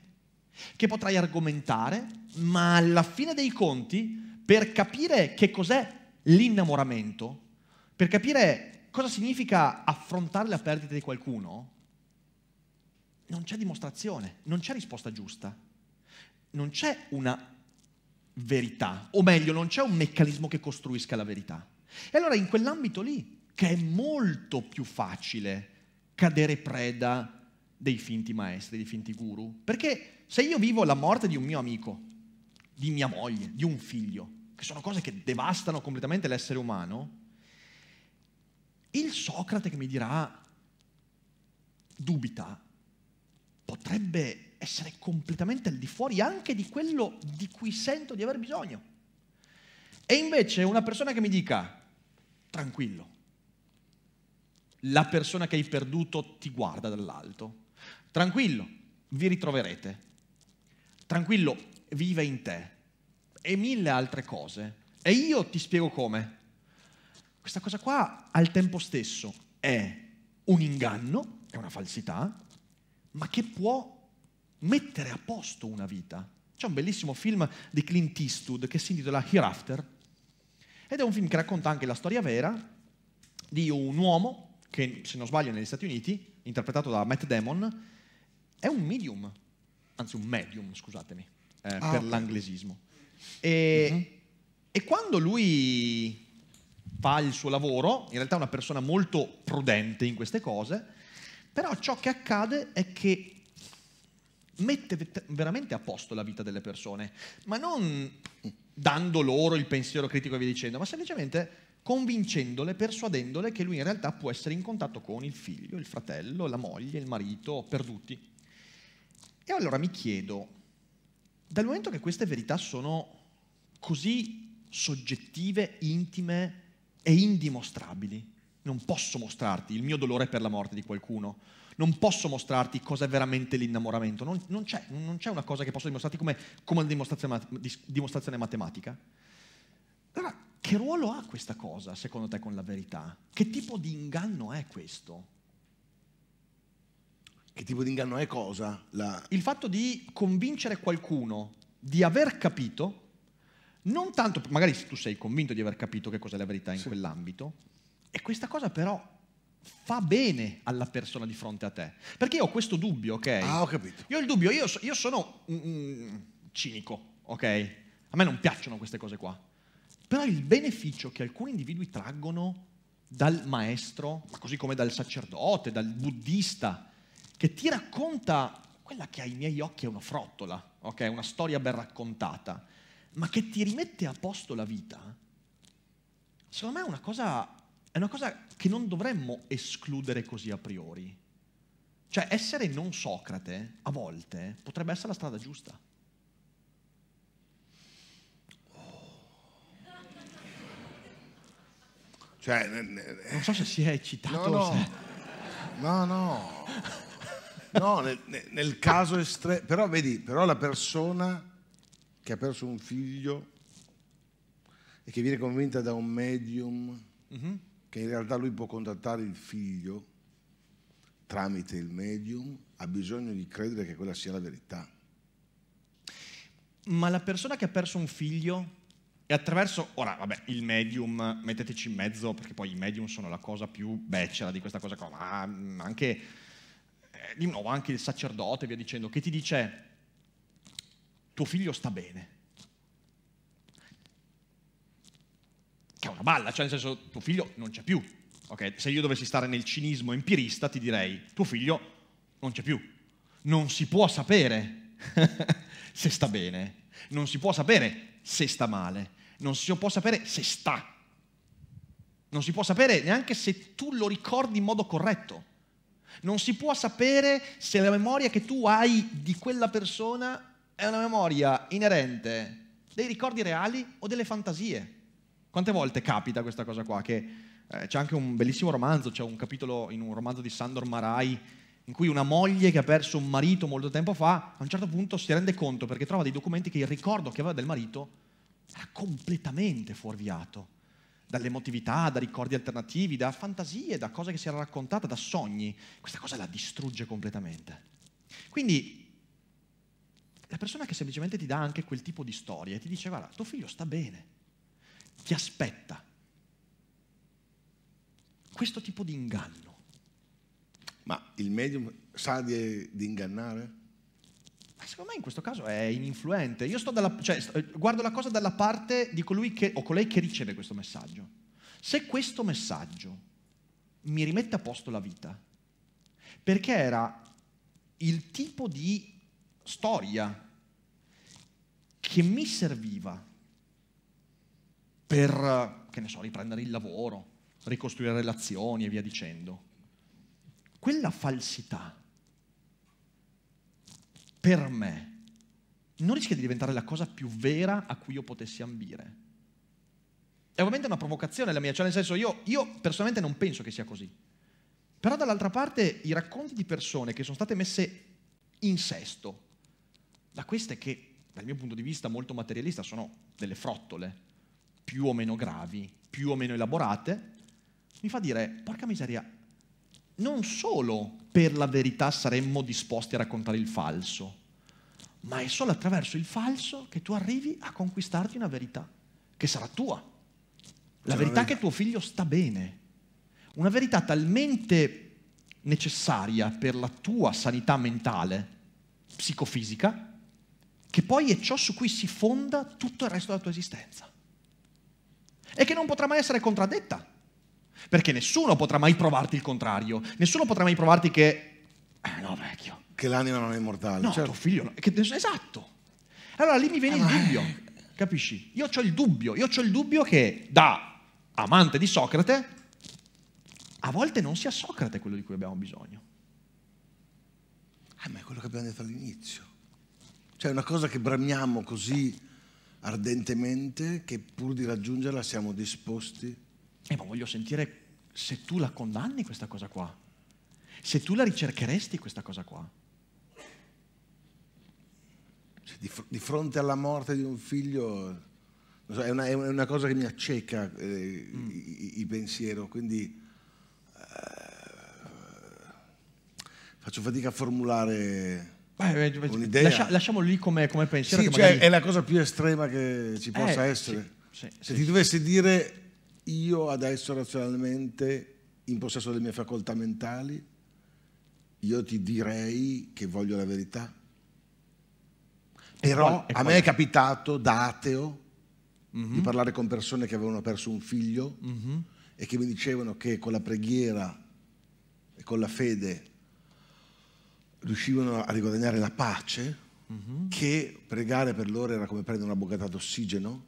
che potrai argomentare, ma alla fine dei conti, per capire che cos'è l'innamoramento, per capire cosa significa affrontare la perdita di qualcuno, non c'è dimostrazione, non c'è risposta giusta non c'è una verità, o meglio, non c'è un meccanismo che costruisca la verità. E allora in quell'ambito lì, che è molto più facile cadere preda dei finti maestri, dei finti guru, perché se io vivo la morte di un mio amico, di mia moglie, di un figlio, che sono cose che devastano completamente l'essere umano, il Socrate che mi dirà dubita potrebbe essere completamente al di fuori anche di quello di cui sento di aver bisogno. E invece una persona che mi dica, tranquillo, la persona che hai perduto ti guarda dall'alto, tranquillo, vi ritroverete, tranquillo, vive in te e mille altre cose. E io ti spiego come. Questa cosa qua al tempo stesso è un inganno, è una falsità, ma che può mettere a posto una vita. C'è un bellissimo film di Clint Eastwood che si intitola Hereafter ed è un film che racconta anche la storia vera di un uomo che, se non sbaglio, negli Stati Uniti, interpretato da Matt Damon, è un medium, anzi un medium, scusatemi, eh, ah, per okay. l'anglesismo. E, uh-huh. e quando lui fa il suo lavoro, in realtà è una persona molto prudente in queste cose, però ciò che accade è che mette veramente a posto la vita delle persone, ma non dando loro il pensiero critico e via dicendo, ma semplicemente convincendole, persuadendole che lui in realtà può essere in contatto con il figlio, il fratello, la moglie, il marito, perduti. E allora mi chiedo, dal momento che queste verità sono così soggettive, intime e indimostrabili, non posso mostrarti il mio dolore per la morte di qualcuno, non posso mostrarti cosa è veramente l'innamoramento, non, non, c'è, non c'è, una cosa che posso dimostrarti come, come una dimostrazione, dimostrazione matematica. Allora, che ruolo ha questa cosa, secondo te, con la verità? Che tipo di inganno è questo? Che tipo di inganno è cosa? La... Il fatto di convincere qualcuno di aver capito, non tanto, magari tu sei convinto di aver capito che cos'è la verità in sì. quell'ambito, e questa cosa però fa bene alla persona di fronte a te. Perché io ho questo dubbio, ok? Ah, ho capito. Io ho il dubbio, io, so, io sono mm, cinico, ok? A me non piacciono queste cose qua. Però il beneficio che alcuni individui traggono dal maestro, ma così come dal sacerdote, dal buddista, che ti racconta quella che ai miei occhi è una frottola, ok? Una storia ben raccontata, ma che ti rimette a posto la vita, secondo me è una cosa è una cosa che non dovremmo escludere così a priori. Cioè, essere non Socrate, a volte, potrebbe essere la strada giusta. Cioè, non so se si è eccitato. No, no, se... no, no. no nel, nel, caso estremo. Però vedi, però la persona che ha perso un figlio e che viene convinta da un medium mm-hmm che in realtà lui può contattare il figlio tramite il medium, ha bisogno di credere che quella sia la verità. Ma la persona che ha perso un figlio e attraverso, ora vabbè, il medium, metteteci in mezzo perché poi i medium sono la cosa più becera di questa cosa qua, ma mm, anche, eh, di nuovo, anche il sacerdote, via dicendo, che ti dice tuo figlio sta bene che è una balla, cioè nel senso tuo figlio non c'è più. Okay? Se io dovessi stare nel cinismo empirista ti direi tuo figlio non c'è più. Non si può sapere se sta bene, non si può sapere se sta male, non si può sapere se sta. Non si può sapere neanche se tu lo ricordi in modo corretto. Non si può sapere se la memoria che tu hai di quella persona è una memoria inerente dei ricordi reali o delle fantasie. Quante volte capita questa cosa qua? Che eh, c'è anche un bellissimo romanzo, c'è un capitolo in un romanzo di Sandor Marai in cui una moglie che ha perso un marito molto tempo fa, a un certo punto si rende conto perché trova dei documenti che il ricordo che aveva del marito era completamente fuorviato dall'emotività, da ricordi alternativi, da fantasie, da cose che si era raccontata, da sogni. Questa cosa la distrugge completamente. Quindi la persona che semplicemente ti dà anche quel tipo di storia e ti dice guarda, tuo figlio sta bene, ti aspetta. Questo tipo di inganno. Ma il medium sa di, di ingannare? Ma secondo me in questo caso è ininfluente. Io dalla, cioè, guardo la cosa dalla parte di colui che, o colei che riceve questo messaggio. Se questo messaggio mi rimette a posto la vita, perché era il tipo di storia che mi serviva per, eh, che ne so, riprendere il lavoro, ricostruire relazioni e via dicendo. Quella falsità, per me, non rischia di diventare la cosa più vera a cui io potessi ambire. È ovviamente una provocazione la mia, cioè nel senso io, io personalmente non penso che sia così. Però dall'altra parte i racconti di persone che sono state messe in sesto, da queste che dal mio punto di vista molto materialista sono delle frottole, più o meno gravi, più o meno elaborate, mi fa dire, porca miseria, non solo per la verità saremmo disposti a raccontare il falso, ma è solo attraverso il falso che tu arrivi a conquistarti una verità, che sarà tua. La cioè, verità che tuo figlio sta bene. Una verità talmente necessaria per la tua sanità mentale, psicofisica, che poi è ciò su cui si fonda tutto il resto della tua esistenza e che non potrà mai essere contraddetta. Perché nessuno potrà mai provarti il contrario, nessuno potrà mai provarti che... Eh, no, vecchio. Che l'anima non è immortale. No, certo. tuo figlio... Che, esatto. Allora lì mi viene eh, il ah, dubbio, eh. capisci? Io ho il dubbio, io ho il dubbio che da amante di Socrate, a volte non sia Socrate quello di cui abbiamo bisogno. Ah, ma è quello che abbiamo detto all'inizio. Cioè, una cosa che bramiamo così ardentemente che pur di raggiungerla siamo disposti. Eh, ma voglio sentire se tu la condanni questa cosa qua, se tu la ricercheresti questa cosa qua. Di, fr- di, fronte alla morte di un figlio so, è, una, è, una, cosa che mi acceca eh, mm. il pensiero, quindi eh, faccio fatica a formulare Beh, Un'idea. Lascia, lasciamolo lì come, come pensiero. Sì, cioè, magari... è la cosa più estrema che ci possa eh, essere. Sì, sì, Se ti dovessi dire io adesso razionalmente in possesso delle mie facoltà mentali, io ti direi che voglio la verità. Però a me è capitato da ateo mm -hmm. di parlare con persone che avevano perso un figlio mm -hmm. e che mi dicevano che con la preghiera e con la fede riuscivano a riguadagnare la pace, mm-hmm. che pregare per loro era come prendere una boccata d'ossigeno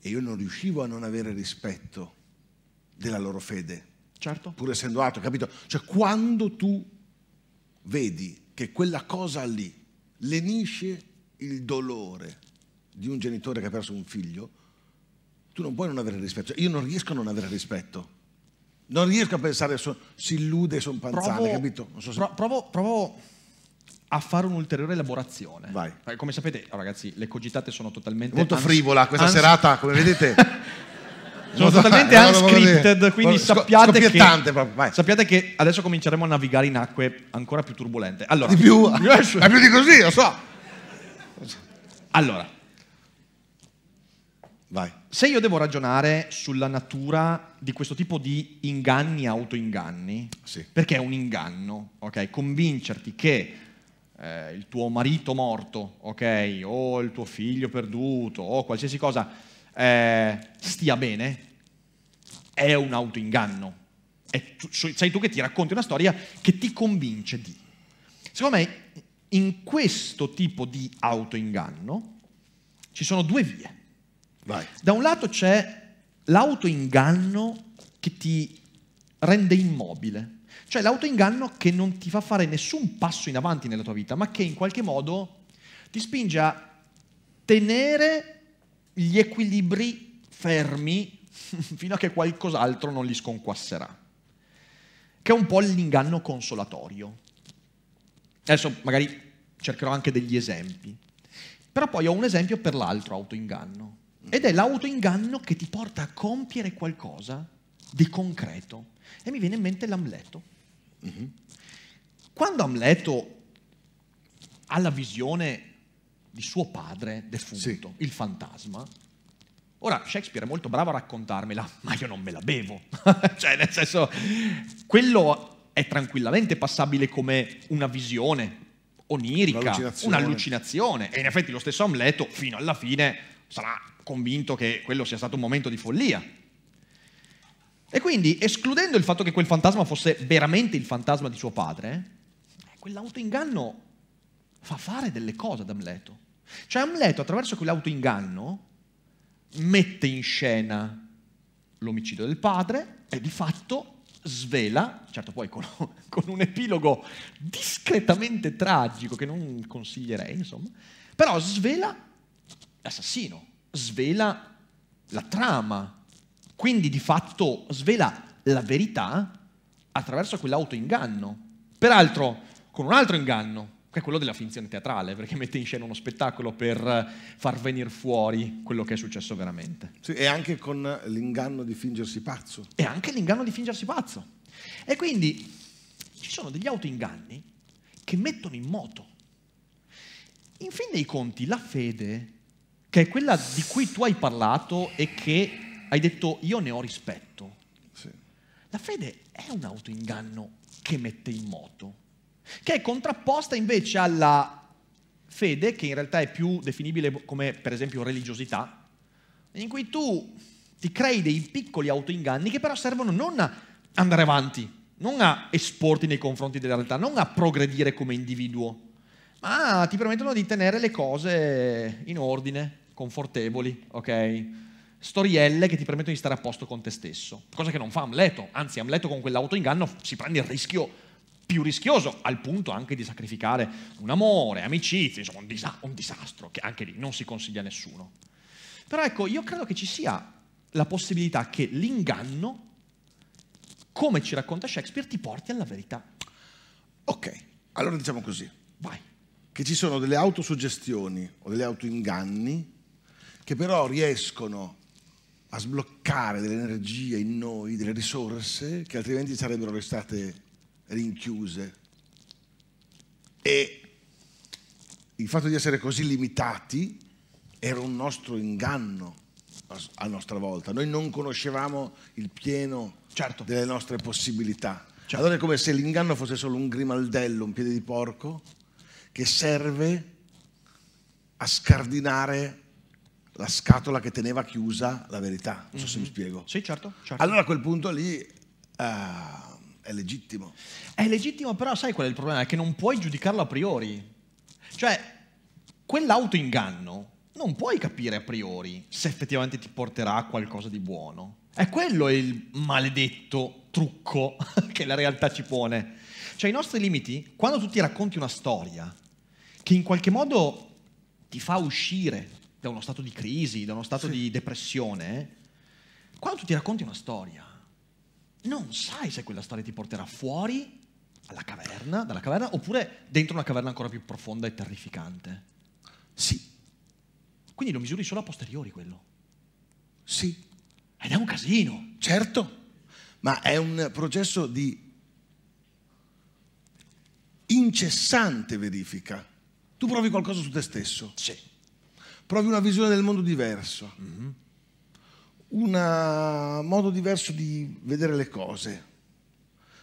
e io non riuscivo a non avere rispetto della loro fede. Certo. Pur essendo altro, capito? Cioè quando tu vedi che quella cosa lì lenisce il dolore di un genitore che ha perso un figlio, tu non puoi non avere rispetto. Io non riesco a non avere rispetto non riesco a pensare, so, si illude, sono panzane, provo, capito? So se... provo, provo, a fare un'ulteriore elaborazione. Vai. Perché come sapete, ragazzi, le cogitate sono totalmente... Molto ans- frivola questa ans- serata, come vedete. sono totalmente unscripted, quindi sappiate che, proprio, sappiate che adesso cominceremo a navigare in acque ancora più turbolente. Allora, di più? È più di così, lo so. Allora. Vai se io devo ragionare sulla natura di questo tipo di inganni, autoinganni, sì. perché è un inganno, ok? Convincerti che eh, il tuo marito morto, ok, o il tuo figlio perduto, o qualsiasi cosa eh, stia bene, è un autoinganno. Tu, sei tu che ti racconti una storia che ti convince di. Secondo me, in questo tipo di autoinganno ci sono due vie Vai. Da un lato c'è l'autoinganno che ti rende immobile, cioè l'autoinganno che non ti fa fare nessun passo in avanti nella tua vita, ma che in qualche modo ti spinge a tenere gli equilibri fermi fino a che qualcos'altro non li sconquasserà, che è un po' l'inganno consolatorio. Adesso magari cercherò anche degli esempi, però poi ho un esempio per l'altro autoinganno, ed è l'autoinganno che ti porta a compiere qualcosa di concreto. E mi viene in mente l'Amleto. Mm-hmm. Quando Amleto ha la visione di suo padre defunto, sì. il fantasma, Ora, Shakespeare è molto bravo a raccontarmela, ma io non me la bevo. cioè, nel senso, quello è tranquillamente passabile come una visione onirica, un'allucinazione. un'allucinazione. E in effetti lo stesso Amleto, fino alla fine, sarà convinto che quello sia stato un momento di follia. E quindi, escludendo il fatto che quel fantasma fosse veramente il fantasma di suo padre, eh, quell'autoinganno fa fare delle cose ad Amleto. Cioè Amleto attraverso quell'autoinganno mette in scena l'omicidio del padre e di fatto svela, certo poi con, con, un epilogo discretamente tragico che non consiglierei, insomma, però svela l'assassino, svela la trama, quindi di fatto svela la verità attraverso quell'autoinganno. Peraltro con un altro inganno, che è quello della finzione teatrale, perché mette in scena uno spettacolo per eh, far venire fuori quello che è successo veramente. Sì, e anche con l'inganno di fingersi pazzo. E anche l'inganno di fingersi pazzo. E quindi ci sono degli autoinganni che mettono in moto. In fin dei conti la fede che è quella di cui tu hai parlato e che hai detto io ne ho rispetto. Sì. La fede è un autoinganno che mette in moto, che è contrapposta invece alla fede che in realtà è più definibile come per esempio religiosità, in cui tu ti crei dei piccoli autoinganni che però servono non a andare avanti, non a esporti nei confronti della realtà, non a progredire come individuo, ma ti permettono di tenere le cose in ordine, confortevoli, ok? Storielle che ti permettono di stare a posto con te stesso, cosa che non fa Amleto, anzi Amleto con quell'autoinganno si prende il rischio più rischioso, al punto anche di sacrificare un amore, amicizie, insomma un, disa- un disastro, che anche lì non si consiglia a nessuno. Però ecco, io credo che ci sia la possibilità che l'inganno, come ci racconta Shakespeare, ti porti alla verità. Ok, allora diciamo così. Vai che ci sono delle autosuggestioni o degli autoinganni che però riescono a sbloccare delle energie in noi, delle risorse che altrimenti sarebbero restate rinchiuse. E il fatto di essere così limitati era un nostro inganno a nostra volta. Noi non conoscevamo il pieno certo. delle nostre possibilità. Certo. Allora è come se l'inganno fosse solo un grimaldello, un piede di porco, che serve a scardinare la scatola che teneva chiusa la verità. Non so mm -hmm. se mi mhm. spiego. Sì, certo, certo. Allora a quel punto lì uh, è legittimo. È legittimo, però sai qual è il problema? È che non puoi giudicarlo a priori. Cioè, quell'autoinganno non puoi capire a priori se effettivamente ti porterà a qualcosa di buono. È quello il maledetto trucco che la realtà ci pone. Cioè i nostri limiti, quando tu ti racconti una storia che in qualche modo ti fa uscire da uno stato di crisi, da uno stato sì. di depressione, quando tu ti racconti una storia, non sai se quella storia ti porterà fuori alla caverna, dalla caverna, oppure dentro una caverna ancora più profonda e terrificante. Sì. Quindi lo misuri solo a posteriori quello. Sì. Ed è un casino. Certo, ma è un processo di incessante verifica. Tu provi qualcosa su te stesso. Sì. Provi una visione del mondo diverso. Mm-hmm. Un eh, modo diverso di vedere le cose.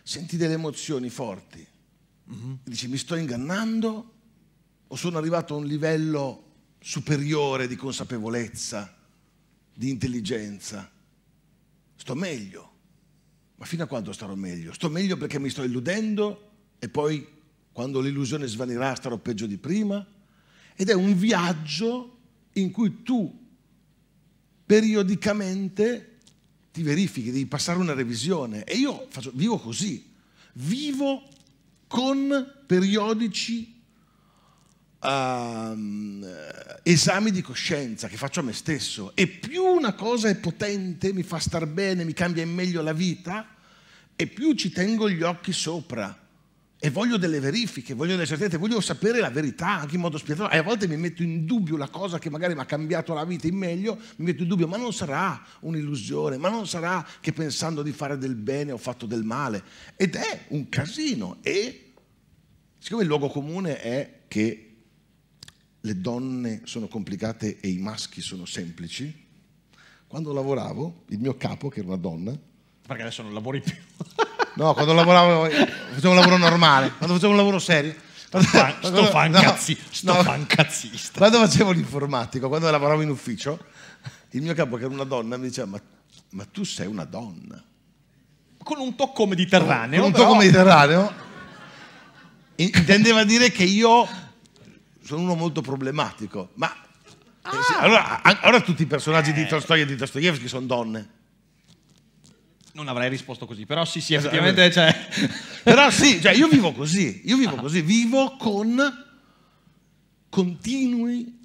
Senti delle emozioni forti. Mm-hmm. Dici mi sto ingannando o sono arrivato a un livello superiore di consapevolezza, di intelligenza. Sto meglio. Ma fino a quando starò meglio? Sto meglio perché mi sto illudendo e poi quando l'illusione svanirà starò peggio di prima, ed è un viaggio in cui tu periodicamente ti verifichi, devi passare una revisione. E io faccio, vivo così, vivo con periodici um, esami di coscienza che faccio a me stesso. E più una cosa è potente, mi fa star bene, mi cambia in meglio la vita, e più ci tengo gli occhi sopra e voglio delle verifiche, voglio delle certezze, voglio sapere la verità anche in modo spietato. E a volte mi metto in dubbio la cosa che magari mi ha cambiato la vita in meglio, mi metto in dubbio, ma non sarà un'illusione, ma non sarà che pensando di fare del bene ho fatto del male. Ed è un casino. E siccome il luogo comune è che le donne sono complicate e i maschi sono semplici, quando lavoravo, il mio capo, che era una donna, perché adesso non lavori più. No, quando lavoravo, facevo un lavoro normale, quando facevo un lavoro serio. sto, quando, fan, no, no, Quando facevo l'informatico, quando lavoravo in ufficio, il mio capo, che era una donna, mi diceva: Ma, ma tu sei una donna. Con un tocco mediterraneo. Con un tocco però... mediterraneo. Intendeva dire che io sono uno molto problematico, ma Ah. Allora, allora, tutti i personaggi eh. di Tolstoi e di Dostoevsky sono donne non avrei risposto così, però sì, sì, esatto. effettivamente cioè... però sì, cioè io vivo così, io vivo così, vivo con continui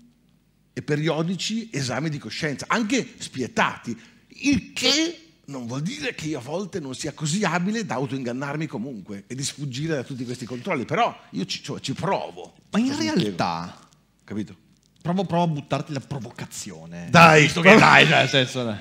e periodici esami di coscienza, anche spietati, il che non vuol dire che io a volte non sia così abile da autoingannarmi comunque e di sfuggire da tutti questi controlli, però io ci, cioè, ci provo. Ma in cioè, realtà, capito? Provo, provo a buttarti la provocazione. Dai, visto che dai, cioè, nel senso... Dai.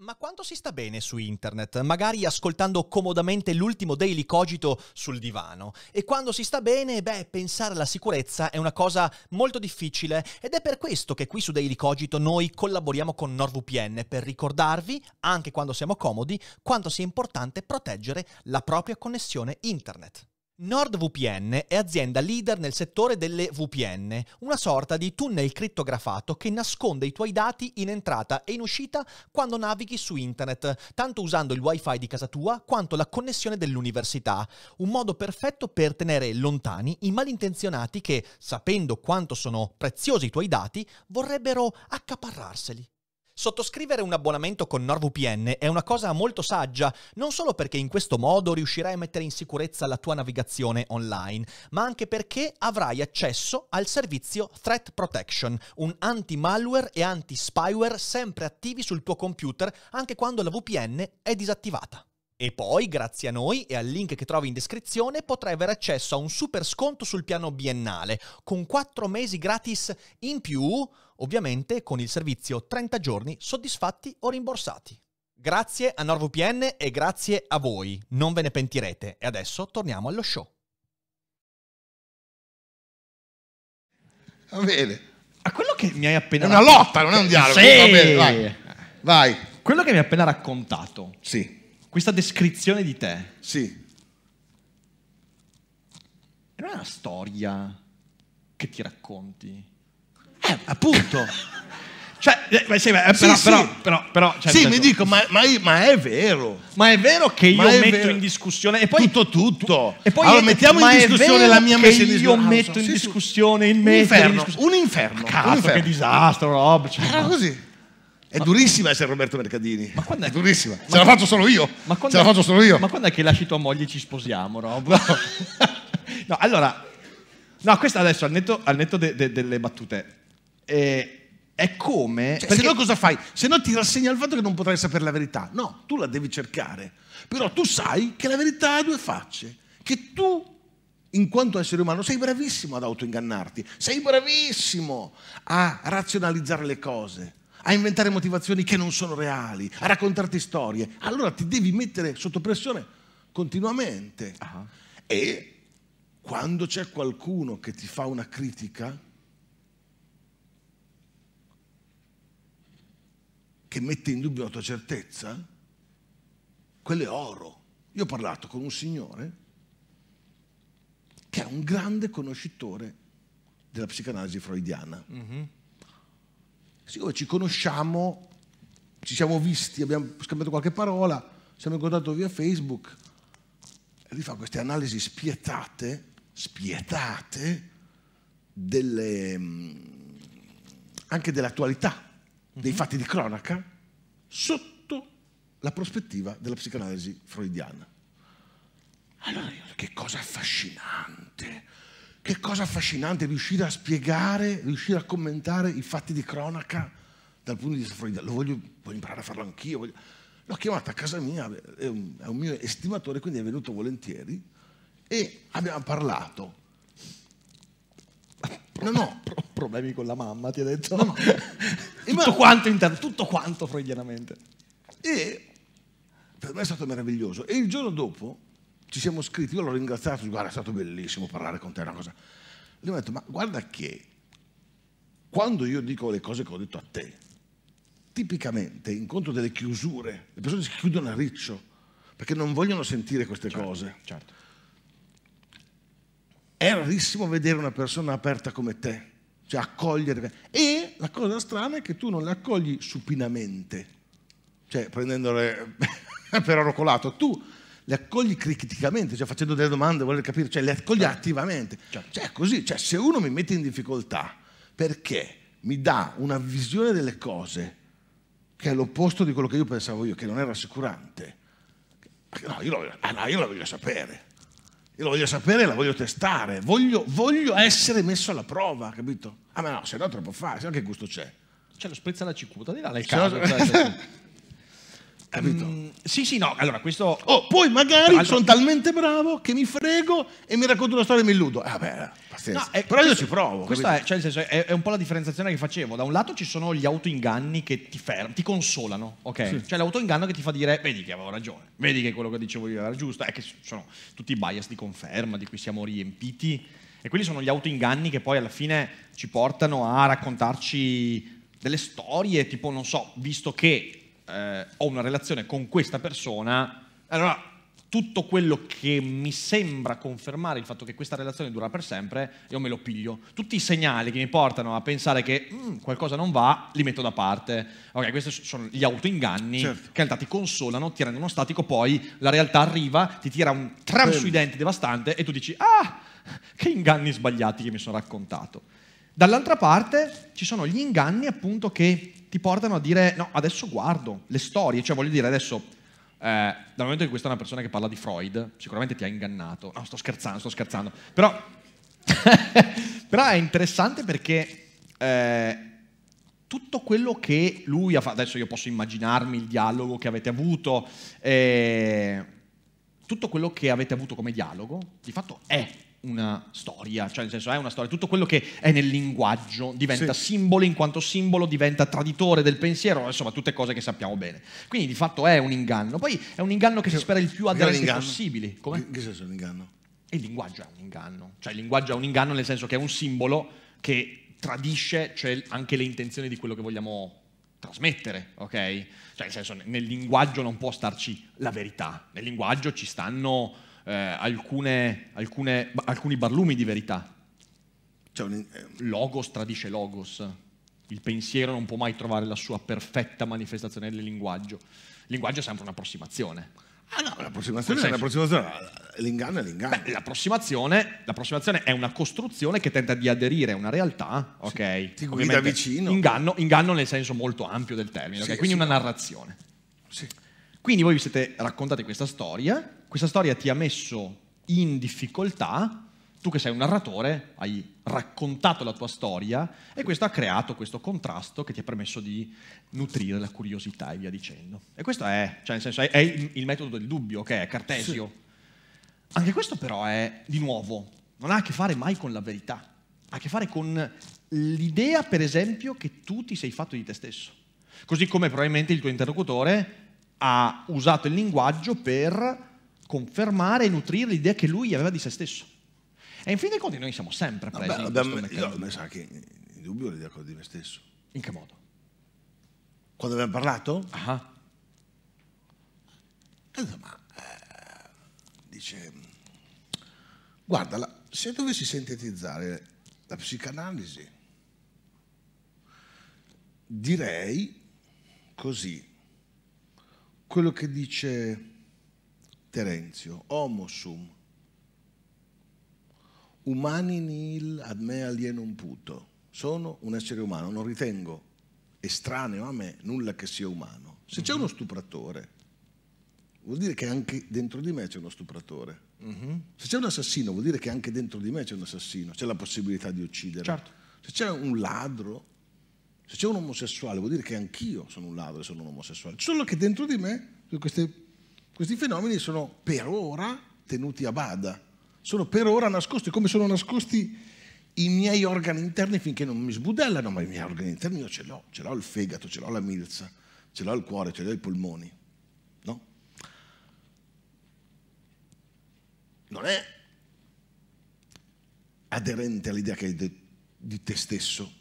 Ma quanto si sta bene su internet, magari ascoltando comodamente l'ultimo Daily Cogito sul divano? E quando si sta bene, beh, pensare alla sicurezza è una cosa molto difficile ed è per questo che qui su Daily Cogito noi collaboriamo con NordVPN per ricordarvi, anche quando siamo comodi, quanto sia importante proteggere la propria connessione internet. NordVPN è azienda leader nel settore delle VPN, una sorta di tunnel crittografato che nasconde i tuoi dati in entrata e in uscita quando navighi su internet, tanto usando il wifi di casa tua quanto la connessione dell'università. Un modo perfetto per tenere lontani i malintenzionati che, sapendo quanto sono preziosi i tuoi dati, vorrebbero accaparrarseli. Sottoscrivere un abbonamento con NordVPN è una cosa molto saggia, non solo perché in questo modo riuscirai a mettere in sicurezza la tua navigazione online, ma anche perché avrai accesso al servizio Threat Protection, un anti-malware e anti-spyware sempre attivi sul tuo computer anche quando la VPN è disattivata. E poi, grazie a noi e al link che trovi in descrizione, potrai avere accesso a un super sconto sul piano biennale, con 4 mesi gratis in più ovviamente con il servizio 30 giorni soddisfatti o rimborsati. Grazie a NordVPN e grazie a voi, non ve ne pentirete. E adesso torniamo allo show. Va bene. A quello che mi hai appena... È una lotta, non è un dialogo. Sì. Bene, vai. vai. Quello che mi hai appena raccontato. Sì. Questa descrizione di te. Sì. Non è una storia che ti racconti. Eh, appunto. Cioè, eh, eh, sì, però, sì, sì. però, però, cioè, sì, certo. mi dico, ma, ma, ma, è vero. Ma è vero che io metto vero. in discussione e poi, tutto, tutto. E poi allora, mettiamo in discussione la mia messa in discussione. Io ah, metto in discussione il metodo. Un inferno. Un inferno. Cazzo, un inferno. che disastro, Rob. Cioè, Era così. È ma... durissima essere Roberto Mercadini. Ma quando è, è durissima. Ma... Ce la faccio solo io. Ma quando... Ce la faccio solo io. Ma quando è che lasci tua moglie e ci sposiamo, Rob? no, allora. No, questa adesso al netto, al netto de, de, delle battute eh, è come... Cioè, perché se no cosa fai? Se no ti rassegni al fatto che non potrai sapere la verità. No, tu la devi cercare. Però tu sai che la verità ha due facce. Che tu, in quanto essere umano, sei bravissimo ad autoingannarti. Sei bravissimo a razionalizzare le cose a inventare motivazioni che non sono reali, a raccontarti storie. Allora ti devi mettere sotto pressione continuamente. Uh-huh. E quando c'è qualcuno che ti fa una critica, che mette in dubbio la tua certezza, quello è oro. Io ho parlato con un signore che è un grande conoscitore della psicanalisi freudiana. Mm-hmm. Siccome ci conosciamo, ci siamo visti, abbiamo scambiato qualche parola, siamo incontrati via Facebook, e lui fa queste analisi spietate, spietate, delle, mm, anche dell'attualità dei mhm. fatti di cronaca sotto la prospettiva della psicanalisi freudiana. Allora, che cosa affascinante, che cosa affascinante riuscire a spiegare, riuscire a commentare i fatti di cronaca dal punto di vista freudiano. Lo voglio, voglio imparare a farlo anch'io. Voglio... L'ho chiamato a casa mia, è un, è un mio estimatore, quindi è venuto volentieri e abbiamo parlato No, no. problemi con la mamma, ti ha detto. No, no. tutto quanto interno, tutto quanto freudianamente. E per me è stato meraviglioso. E il giorno dopo ci siamo scritti, io l'ho ringraziato, guarda è stato bellissimo parlare con te, una cosa. Lui mi ha detto, ma guarda che quando io dico le cose che ho detto a te, tipicamente incontro delle chiusure, le persone si chiudono a riccio perché non vogliono sentire queste certo, cose. Certo. È rarissimo vedere una persona aperta come te cioè accogliere. E la cosa strana è che tu non le accogli supinamente, cioè prendendole per arrocolato, tu le accogli criticamente, cioè facendo delle domande, voler capire, cioè le accogli certo. attivamente. Certo. Cioè così, cioè se uno mi mette in difficoltà perché mi dà una visione delle cose che è l'opposto di quello che io pensavo io, che non è rassicurante, no, io lo, ah no, io lo voglio sapere. Io lo voglio sapere, la voglio testare, voglio, voglio essere messo alla prova, capito? Ah ma no, se no troppo facile, che gusto c'è? Cioè lo spezza la cicuta, di là nel caso. Capito? Mm, sì, sì, no, allora questo... Oh, poi magari Tra sono talmente bravo che mi frego e mi racconto una storia e mi illudo. Ah, beh, pazienza. No, è, eh, Però questo, io ci provo. Questa è, cioè, senso, è, è, un po' la differenziazione che facevo. Da un lato ci sono gli autoinganni che ti fermano, ti consolano, ok? Sì. Cioè l'autoinganno che ti fa dire, vedi che avevo ragione, vedi che quello che dicevo io era giusto, è che sono tutti i bias di conferma di cui siamo riempiti. E quelli sono gli autoinganni che poi alla fine ci portano a raccontarci delle storie, tipo, non so, visto che eh, ho una relazione con questa persona, allora tutto quello che mi sembra confermare il fatto che questa relazione dura per sempre, io me lo piglio. Tutti i segnali che mi portano a pensare che mm, qualcosa non va, li metto da parte. Ok, questi sono gli autoinganni certo. che in realtà ti consolano, ti rendono statico, poi la realtà arriva, ti tira un tram sui denti devastante e tu dici, ah, che inganni sbagliati che mi sono raccontato. Dall'altra parte ci sono gli inganni appunto che ti portano a dire no, adesso guardo le storie, cioè voglio dire adesso eh, dal momento che questa è una persona che parla di Freud, sicuramente ti ha ingannato. No, sto scherzando, sto scherzando. Però, però è interessante perché eh, tutto quello che lui ha fatto, adesso io posso immaginarmi il dialogo che avete avuto, eh, tutto quello che avete avuto come dialogo, di fatto è una storia, cioè nel senso è una storia, tutto quello che è nel linguaggio diventa sì. simbolo, in quanto simbolo diventa traditore del pensiero, insomma tutte cose che sappiamo bene. Quindi di fatto è un inganno, poi è un inganno che, si spera il più aderenti possibile. Come? Che, che senso è un inganno? Il linguaggio è un inganno, cioè il linguaggio è un inganno nel senso che è un simbolo che tradisce cioè, anche le intenzioni di quello che vogliamo trasmettere, ok? Cioè nel senso nel linguaggio non può starci la verità, nel linguaggio ci stanno eh, alcune, alcune, alcuni barlumi di verità. Cioè, eh, logos tradisce logos, il pensiero non può mai trovare la sua perfetta manifestazione nel linguaggio. Il linguaggio è sempre un'approssimazione. Ah no, l'approssimazione è un'approssimazione, l'inganno è l'inganno. Beh, l'approssimazione, l'approssimazione, è una costruzione che tenta di aderire a una realtà, ok? Sì, ti guida Ovviamente, vicino. Inganno, inganno, nel senso molto ampio del termine, sì, okay? quindi sì. una narrazione. Sì. Quindi voi vi siete raccontati questa storia, questa storia ti ha messo in difficoltà, tu che sei un narratore hai raccontato la tua storia e questo ha creato questo contrasto che ti ha permesso di nutrire la curiosità e via dicendo. E questo è, cioè nel senso, è, il, metodo del dubbio, che è Cartesio. Sì. Anche questo però è, di nuovo, non ha a che fare mai con la verità, ha a che fare con l'idea, per esempio, che tu ti sei fatto di te stesso. Così come probabilmente il tuo interlocutore ha usato il linguaggio per confermare e nutrire l'idea che lui aveva di se stesso. E in fin dei conti noi siamo sempre presi no, beh, in questo me, Io sa che in dubbio l'idea di me stesso. In che modo? Quando abbiamo parlato? Ah. Insomma, eh, dice, guarda, la, se dovessi sintetizzare la psicanalisi, direi così, quello che dice Terenzio, homo sum, umani nil ad me alienum puto, sono un essere umano, non ritengo estraneo a me nulla che sia umano. Se c'è mhm. uno stupratore, vuol dire che anche dentro di me c'è uno stupratore. Uh mhm. -huh. Se c'è un assassino, vuol dire che anche dentro di me c'è un assassino, c'è la possibilità di uccidere. Certo. Se c'è un ladro, se c'è un omosessuale vuol dire che anch'io sono un ladro e sono un omosessuale. Solo che dentro di me queste, questi fenomeni sono per ora tenuti a bada, sono per ora nascosti, come sono nascosti i miei organi interni finché non mi sbudellano, ma i miei organi interni io ce l'ho, ce l'ho il fegato, ce l'ho la milza, ce l'ho il cuore, ce l'ho i polmoni. No? Non è aderente all'idea che hai di te stesso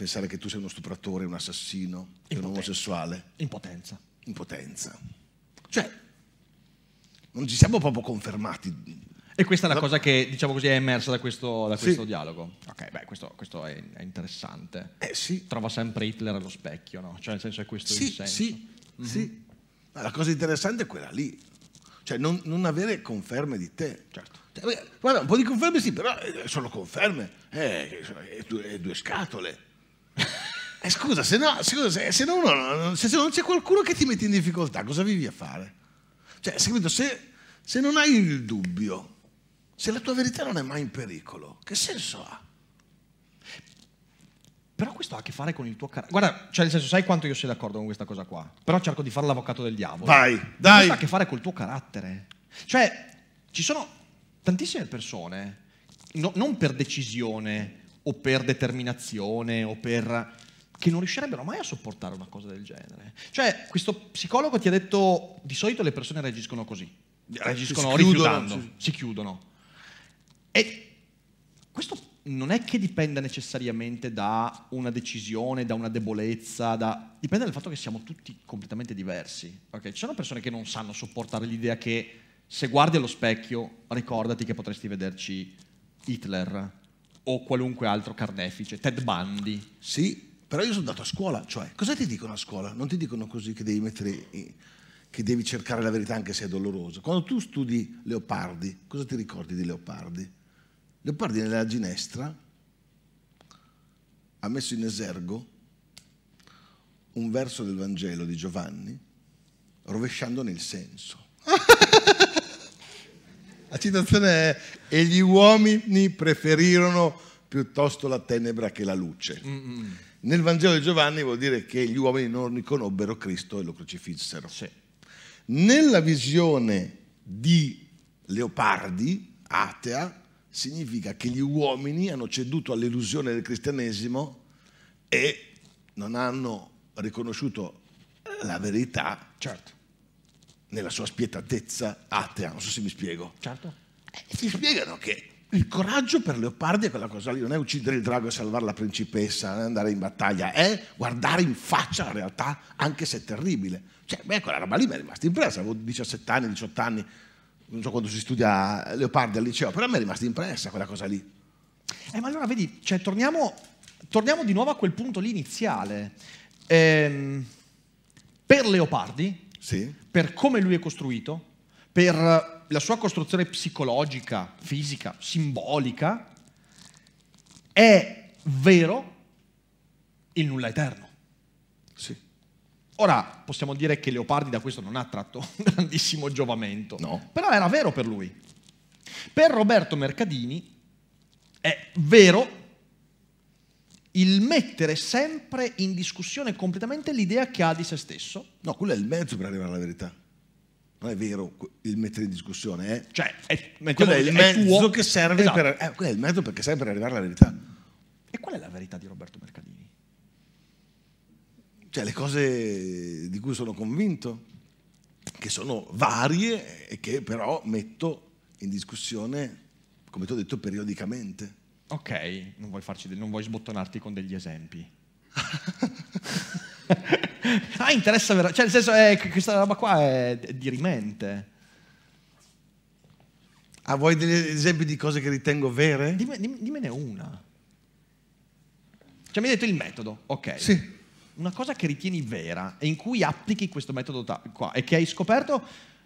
pensare che tu sei uno stupratore, un assassino, un omosessuale. Impotenza. Impotenza. Cioè, non ci siamo proprio confermati. E questa è la cosa che, diciamo così, è emersa da questo, da questo sì. dialogo. Ok, beh, questo, questo è, è, interessante. Eh sì. Trova sempre Hitler allo specchio, no? Cioè, nel senso, è questo sì, il senso. Sì, mm-hmm. sì. Ma la cosa interessante è quella lì. Cioè, non, non avere conferme di te. Certo. Cioè, guarda, un po' di conferme sì, però eh, sono conferme. Eh, sono, è due scatole eh, scusa, se no, scusa, se, se, uno, se, se, non c'è qualcuno che ti mette in difficoltà, cosa vivi a fare? Cioè, se, non hai il dubbio, se la tua verità non è mai in pericolo, che senso ha? Però questo ha a che fare con il tuo carattere. Guarda, cioè, nel senso, sai quanto io sia d'accordo con questa cosa qua. Però cerco di fare l'avvocato del diavolo. Vai, dai. Questo ha a che fare col tuo carattere. Cioè, ci sono tantissime persone, no, non per decisione o per determinazione o per che non riuscirebbero mai a sopportare una cosa del genere. Cioè, questo psicologo ti ha detto, di solito le persone reagiscono così, eh, reagiscono si rifiutando, si chiudono. E questo non è che dipenda necessariamente da una decisione, da una debolezza, da... dipende dal fatto che siamo tutti completamente diversi. Okay? Ci sono persone che non sanno sopportare l'idea che se guardi allo specchio ricordati che potresti vederci Hitler o qualunque altro carnefice, Ted Bundy. Sì, però io sono andato a scuola, cioè, cosa ti dicono a scuola? Non ti dicono così che devi, mettere, che devi cercare la verità anche se è dolorosa. Quando tu studi Leopardi, cosa ti ricordi di Leopardi? Leopardi nella ginestra ha messo in esergo un verso del Vangelo di Giovanni rovesciandone il senso. La citazione è e gli uomini preferirono piuttosto la tenebra che la luce. Mm-mm. Nel Vangelo di Giovanni vuol dire che gli uomini non riconobbero Cristo e lo crocifissero. Sì. Nella visione di Leopardi, atea, significa che gli uomini hanno ceduto all'illusione del cristianesimo e non hanno riconosciuto la verità certo. nella sua spietatezza atea. Non so se mi spiego. Certo. Eh, si spiegano che il coraggio per Leopardi è quella cosa lì, non è uccidere il drago e salvare la principessa, non è andare in battaglia, è guardare in faccia la realtà, anche se terribile. Cioè, beh, quella roba lì mi è rimasta impressa, avevo 17 anni, 18 anni, non so quando si studia Leopardi al liceo, però mi è rimasta impressa quella cosa lì. Eh, ma allora vedi, cioè, torniamo, torniamo, di nuovo a quel punto lì iniziale. Ehm, per Leopardi, sì. per come lui è costruito, per la sua costruzione psicologica, fisica, simbolica, è vero il nulla eterno. Sì. Ora possiamo dire che Leopardi da questo non ha tratto un grandissimo giovamento, no. però era vero per lui. Per Roberto Mercadini è vero il mettere sempre in discussione completamente l'idea che ha di se stesso. No, quello è il mezzo per arrivare alla verità non è vero il mettere in discussione, è, cioè, è, quello è il mezzo è che serve esatto. per, eh, quello è il mezzo perché serve per arrivare alla verità. E qual è la verità di Roberto Mercadini? Cioè le cose di cui sono convinto, che sono varie e che però metto in discussione, come ti ho detto, periodicamente. Ok, non vuoi, farci, non vuoi sbottonarti con degli esempi. ah, interessa veramente. Cioè, nel senso, eh, questa roba qua è dirimente. Ah, vuoi degli esempi di cose che ritengo vere? Dimme, dim, dimmene una. Cioè, mi hai detto il metodo, ok. Sì. Una cosa che ritieni vera e in cui applichi questo metodo ta- qua e che hai scoperto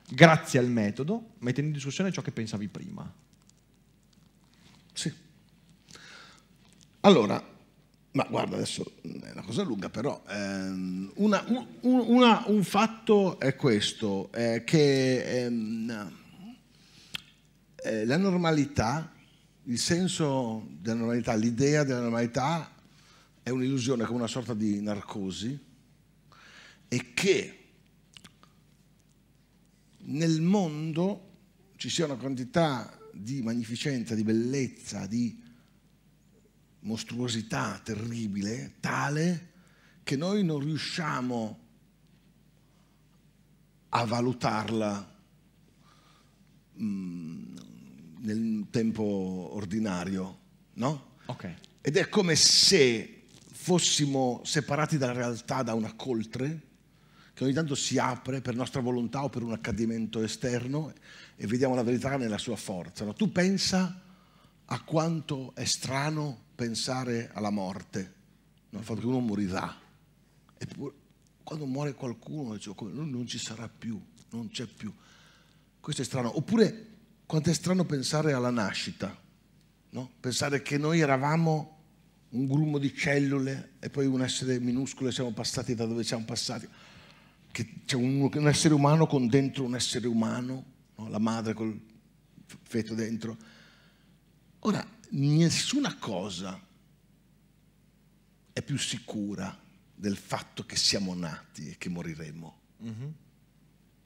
grazie al metodo, mettendo in discussione ciò che pensavi prima. Sì. Allora, ma guarda, adesso mm, è una cosa lunga, però ehm, una, un, una, un, fatto è questo, eh, che ehm, eh, la normalità, il senso della normalità, l'idea della normalità è un'illusione, come una sorta di narcosi, e che nel mondo ci sia una quantità di magnificenza, di bellezza, di mostruosità terribile, tale che noi non riusciamo a valutarla mm, nel tempo ordinario, no? Okay. Ed è come se fossimo separati dalla realtà da una coltre che ogni tanto si apre per nostra volontà o per un accadimento esterno e vediamo la verità nella sua forza. No? Tu pensa a quanto è strano pensare alla morte, al fatto che uno morirà. Eppure, quando muore qualcuno, dice, oh, non ci sarà più, non c'è più. Questo è strano. Oppure, quanto è strano pensare alla nascita, no? pensare che noi eravamo un grumo di cellule e poi un essere minuscolo e siamo passati da dove siamo passati. Che c'è un, un essere umano con dentro un essere umano, no? la madre col feto dentro. Ora, nessuna cosa è più sicura del fatto che siamo nati e che moriremo. Mm-hmm.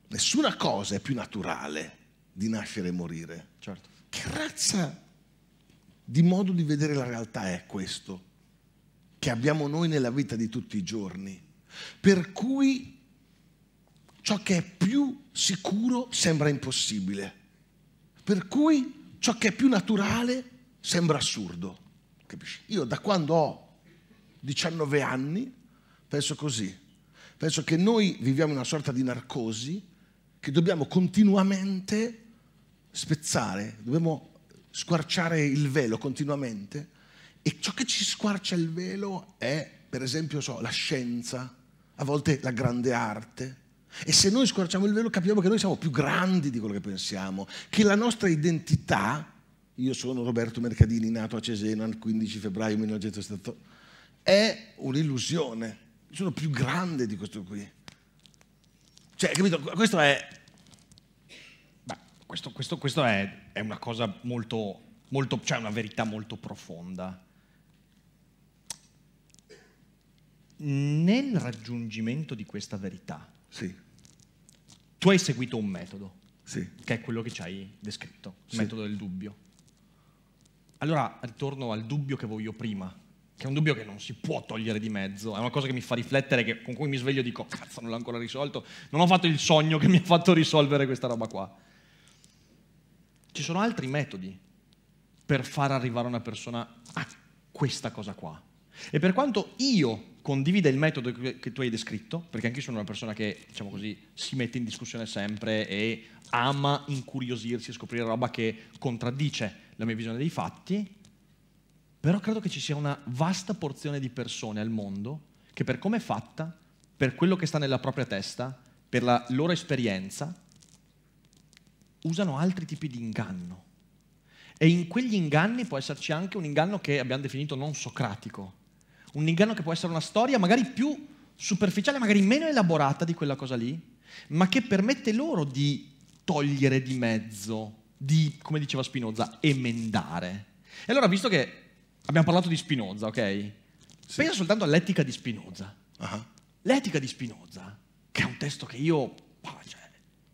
Nessuna cosa è più naturale di nascere e morire. Certo. Che razza di modo di vedere la realtà è questo che abbiamo noi nella vita di tutti i giorni? Per cui ciò che è più sicuro sembra impossibile. Per cui ciò che è più naturale Sembra assurdo, capisci? Io da quando ho 19 anni penso così. Penso che noi viviamo una sorta di narcosi che dobbiamo continuamente spezzare, dobbiamo squarciare il velo continuamente e ciò che ci squarcia il velo è, per esempio, so, la scienza, a volte la grande arte. E se noi squarciamo il velo capiamo che noi siamo più grandi di quello che pensiamo, che la nostra identità io sono Roberto Mercadini, nato a Cesena il 15 febbraio 1978. È un'illusione. Sono più grande di questo qui. Cioè, capito? Questo è... Beh, questo, questo, questo è, è, una cosa molto, molto... cioè una verità molto profonda. Nel raggiungimento di questa verità... Sì. Tu hai seguito un metodo. Sì. Che è quello che ci hai descritto, il sì. metodo del dubbio. Allora ritorno al dubbio che avevo io prima, che è un dubbio che non si può togliere di mezzo, è una cosa che mi fa riflettere, che, con cui mi sveglio e dico, cazzo, non l'ho ancora risolto, non ho fatto il sogno che mi ha fatto risolvere questa roba qua. Ci sono altri metodi per far arrivare una persona a questa cosa qua. E per quanto io condivida il metodo che tu hai descritto, perché anche io sono una persona che, diciamo così, si mette in discussione sempre e ama incuriosirsi e scoprire roba che contraddice la mia visione dei fatti, però credo che ci sia una vasta porzione di persone al mondo che per come è fatta, per quello che sta nella propria testa, per la loro esperienza, usano altri tipi di inganno. E in quegli inganni può esserci anche un inganno che abbiamo definito non socratico, un inganno che può essere una storia magari più superficiale, magari meno elaborata di quella cosa lì, ma che permette loro di togliere di mezzo di, come diceva Spinoza, emendare. E allora, visto che abbiamo parlato di Spinoza, ok? Sì. Pensa soltanto all'etica di Spinoza. Uh-huh. L'etica di Spinoza, che è un testo che io bah, cioè,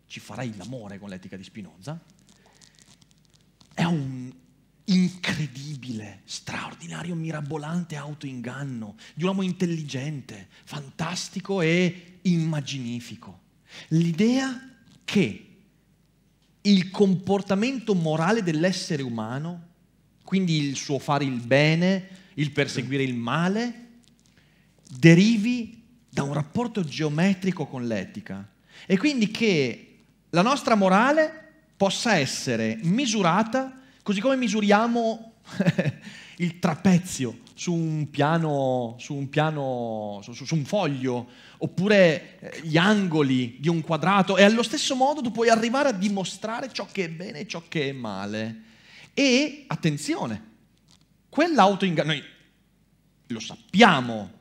ci farei l'amore con l'etica di Spinoza, è un incredibile, straordinario, mirabolante autoinganno di un uomo intelligente, fantastico e immaginifico. L'idea che il comportamento morale dell'essere umano, quindi il suo fare il bene, il perseguire il male, derivi da un rapporto geometrico con l'etica. E quindi che la nostra morale possa essere misurata così come misuriamo il trapezio su un piano, su un, piano su, su un, foglio, oppure eh, gli angoli di un quadrato, e allo stesso modo tu puoi arrivare a dimostrare ciò che è bene e ciò che è male. E attenzione, quell'autoinganno, noi lo sappiamo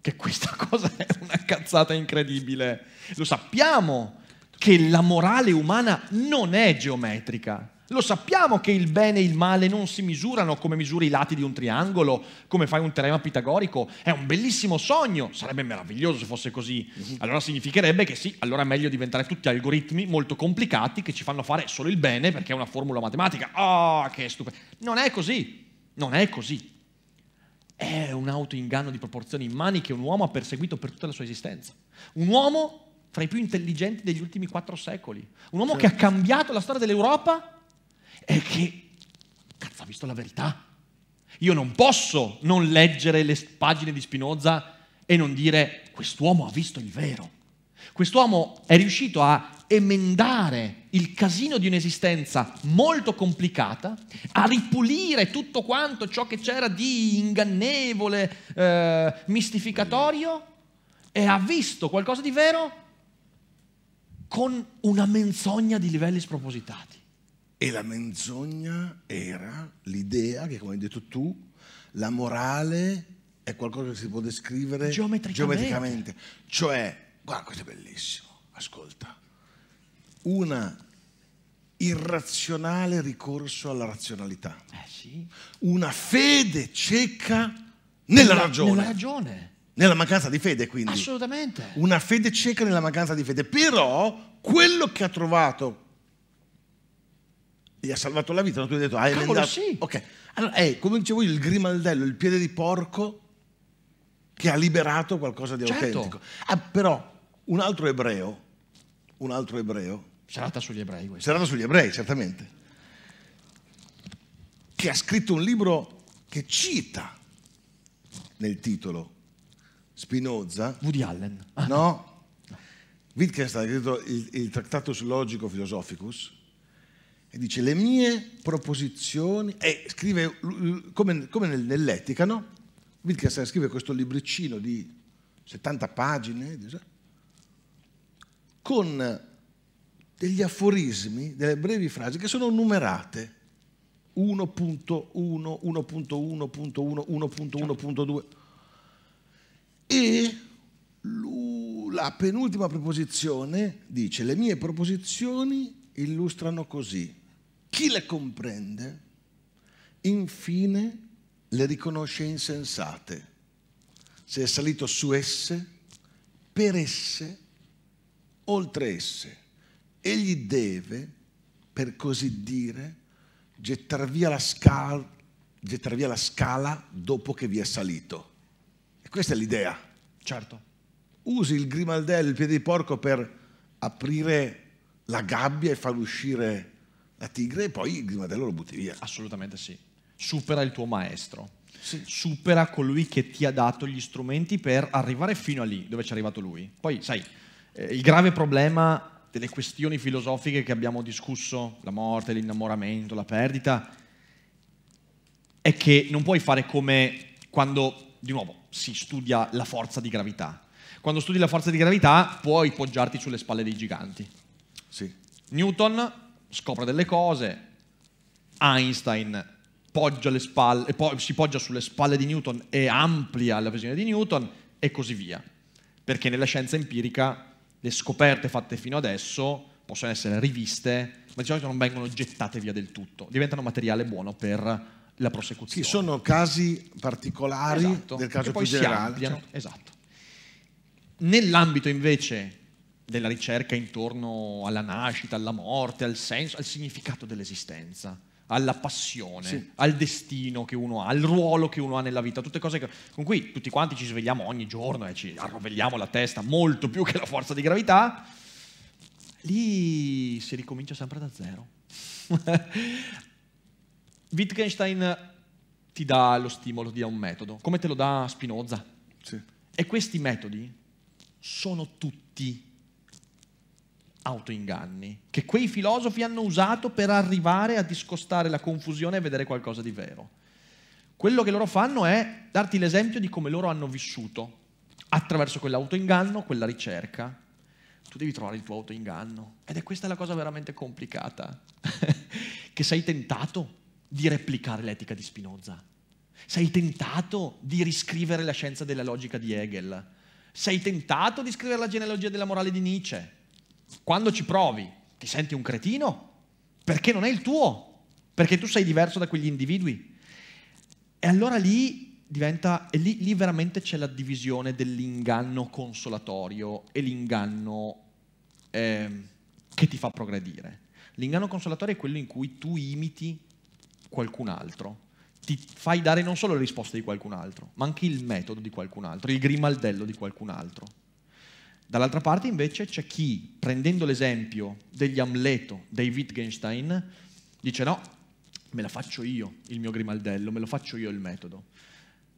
che questa cosa è una cazzata incredibile, lo sappiamo che la morale umana non è geometrica. Lo sappiamo che il bene e il male non si misurano come misuri i lati di un triangolo, come fai un teorema pitagorico. È un bellissimo sogno, sarebbe meraviglioso se fosse così. Mhm. Allora significherebbe che sì, allora è meglio diventare tutti algoritmi molto complicati che ci fanno fare solo il bene perché è una formula matematica. oh, che stupendo. Non è così, non è così. È un autoinganno di proporzioni immani che un uomo ha perseguito per tutta la sua esistenza. Un uomo tra i più intelligenti degli ultimi quattro secoli. Un uomo certo. che ha cambiato la storia dell'Europa è che, cazzo, ha visto la verità? Io non posso non leggere le pagine di Spinoza e non dire quest'uomo ha visto il vero. Quest'uomo è riuscito a emendare il casino di un'esistenza molto complicata, a ripulire tutto quanto ciò che c'era di ingannevole, eh, mistificatorio, e ha visto qualcosa di vero con una menzogna di livelli spropositati. E la menzogna era l'idea che, come hai detto tu, la morale è qualcosa che si può descrivere geometricamente. geometricamente. Cioè, guarda, questo è bellissimo, ascolta, una irrazionale ricorso alla razionalità. Eh sì. Una fede cieca nella, nella, ragione. Nella ragione. Nella mancanza di fede, quindi. Assolutamente. Una fede cieca nella mancanza di fede. Però quello che ha trovato gli ha salvato la vita, non tu hai detto, ah, hai Cavolo, sì. Ok, allora è, eh, come dicevo io, il grimaldello, il piede di porco che ha liberato qualcosa di certo. autentico. Ah, però un altro ebreo, un altro ebreo... Serata sugli ebrei questo. Serata sugli ebrei, certamente. Che ha scritto un libro che cita nel titolo Spinoza. Woody Allen. No, Wittgenstein ha scritto il, il Trattatus Logico Philosophicus e dice le mie proposizioni, e scrive come, come nell'etica, no? Wittgenstein scrive questo libricino di 70 pagine, con degli aforismi, delle brevi frasi che sono numerate 1.1, 1.1.1, 1.1.2 e la penultima proposizione dice le mie proposizioni illustrano così chi le comprende infine le riconosce insensate. Se è salito su esse, per esse, oltre esse. Egli deve, per così dire, gettare via la scala, gettar via la scala dopo che vi è salito. E questa è l'idea. Certo. Usi il grimaldello, il piede di porco per aprire la gabbia e far uscire la tigre e poi il grimaldello lo butti via. Assolutamente sì. Supera il tuo maestro. Sì. Supera colui che ti ha dato gli strumenti per arrivare fino a lì dove ci è arrivato lui. Poi, sai, eh, il grave problema delle questioni filosofiche che abbiamo discusso, la morte, l'innamoramento, la perdita, è che non puoi fare come quando, di nuovo, si studia la forza di gravità. Quando studi la forza di gravità puoi poggiarti sulle spalle dei giganti. Sì. Newton scopre delle cose, Einstein poggia spalle, eh, si poggia sulle spalle di Newton e amplia la visione di Newton e così via. Perché nella scienza empirica le scoperte fatte fino adesso possono essere riviste, ma di solito non vengono gettate via del tutto, diventano materiale buono per la prosecuzione. Sì, sono casi particolari esatto, del caso che poi più generale. Ampliano, certo. Esatto. Nell'ambito invece della ricerca intorno alla nascita, alla morte, al senso, al significato dell'esistenza, alla passione, sì. al destino che uno ha, al ruolo che uno ha nella vita, tutte cose che, con cui tutti quanti ci svegliamo ogni giorno e ci arrovelliamo la testa molto più che la forza di gravità, lì si ricomincia sempre da zero. Wittgenstein ti dà lo stimolo, ti dà un metodo, come te lo dà Spinoza. Sì. E questi metodi sono tutti autoinganni che quei filosofi hanno usato per arrivare a discostare la confusione e vedere qualcosa di vero. Quello che loro fanno è darti l'esempio di come loro hanno vissuto attraverso quell'autoinganno, quella ricerca. Tu devi trovare il tuo autoinganno ed è questa la cosa veramente complicata, che sei tentato di replicare l'etica di Spinoza, sei tentato di riscrivere la scienza della logica di Hegel, sei tentato di scrivere la genealogia della morale di Nietzsche, quando ci provi, ti senti un cretino? Perché non è il tuo, perché tu sei diverso da quegli individui. E allora lì diventa, e lì, lì veramente c'è la divisione dell'inganno consolatorio e l'inganno eh, che ti fa progredire. L'inganno consolatorio è quello in cui tu imiti qualcun altro, ti fai dare non solo le risposte di qualcun altro, ma anche il metodo di qualcun altro, il grimaldello di qualcun altro. Dall'altra parte invece c'è chi, prendendo l'esempio degli Amleto, dei Wittgenstein, dice no, me la faccio io il mio grimaldello, me lo faccio io il metodo.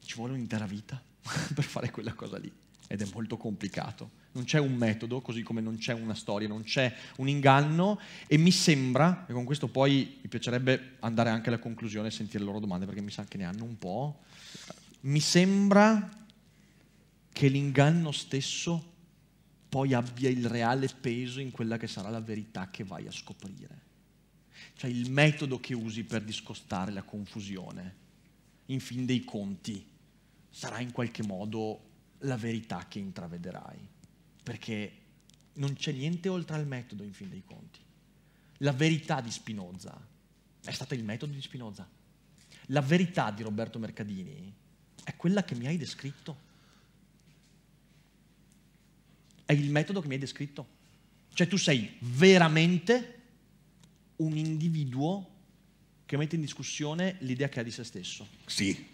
Ci vuole un'intera vita per fare quella cosa lì ed è molto complicato. Non c'è un metodo, così come non c'è una storia, non c'è un inganno e mi sembra, e con questo poi mi piacerebbe andare anche alla conclusione e sentire le loro domande perché mi sa che ne hanno un po', mi sembra che l'inganno stesso poi abbia il reale peso in quella che sarà la verità che vai a scoprire. Cioè il metodo che usi per discostare la confusione, in fin dei conti, sarà in qualche modo la verità che intravederai. Perché non c'è niente oltre al metodo, in fin dei conti. La verità di Spinoza è stata il metodo di Spinoza. La verità di Roberto Mercadini è quella che mi hai descritto è il metodo che mi hai descritto. Cioè tu sei veramente un individuo che mette in discussione l'idea che ha di se stesso. Sì.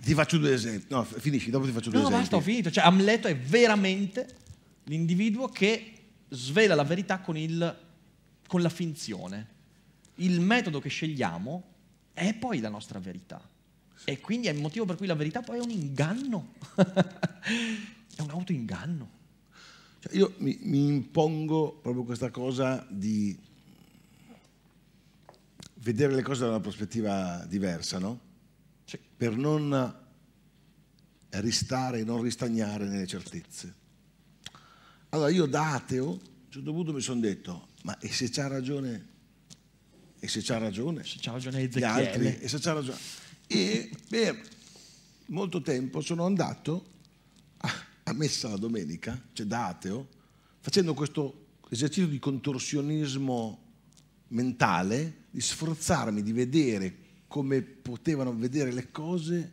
Ti faccio due esempi. No, finisci, dopo ti faccio due no, esempi. No, basta, ho finito. Cioè Amleto è veramente l'individuo che svela la verità con, il, con la finzione. Il metodo che scegliamo è poi la nostra verità. E quindi è il motivo per cui la verità poi è un inganno. è un autoinganno. Cioè io mi, mi impongo proprio questa cosa di vedere le cose da una prospettiva diversa, no? Cioè, per non ristare non ristagnare nelle certezze. Allora io da ateo, a un certo punto mi sono detto, ma e se c'ha ragione? E se c'ha ragione? Se c'ha ragione gli altri, e se c'ha ragione? E per molto tempo sono andato la messa la domenica, cioè da ateo, facendo questo esercizio di contorsionismo mentale, di sforzarmi di vedere come potevano vedere le cose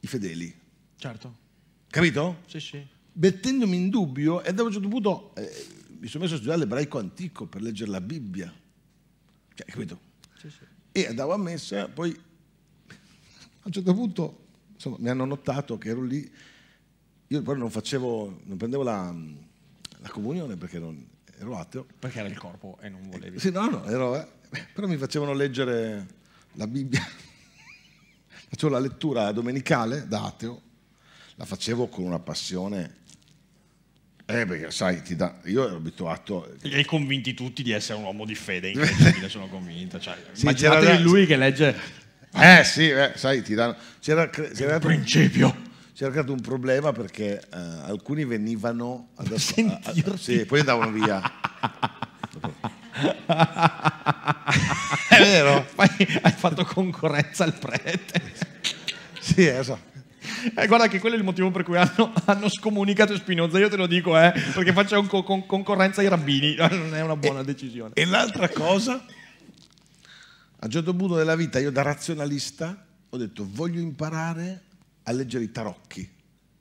i fedeli. Certo. Capito? Sì, sì. Mettendomi in dubbio, e da un certo punto eh, mi sono messo a studiare l'ebraico antico per leggere la Bibbia. Cioè, capito? Sì, sì. E andavo a messa, poi a un certo punto insomma, mi hanno notato che ero lì io poi non facevo, non prendevo la, la comunione perché non, ero ateo. Perché era il corpo e non volevi. Eh, sì, no, no, ero, eh, però mi facevano leggere la Bibbia. facevo la lettura domenicale da ateo, la facevo con una passione. Eh, perché sai, ti da, io ero abituato. Li hai convinti tutti di essere un uomo di fede, incredibile, sono convinto. Cioè, sì, immaginate c'era... lui che legge. Eh sì, eh, sai, ti danno. C'era, c'era il principio c'era stato un problema perché eh, alcuni venivano ad ass- a, a, sì, poi andavano via. È vero? poi hai fatto concorrenza al prete. sì, esatto. Eh, guarda che quello è il motivo per cui hanno, hanno scomunicato Spinoza, io te lo dico, eh, perché facciamo co- con- concorrenza ai rabbini, non è una buona e, decisione. E l'altra cosa, a un certo punto della vita io da razionalista ho detto voglio imparare a leggere i tarocchi,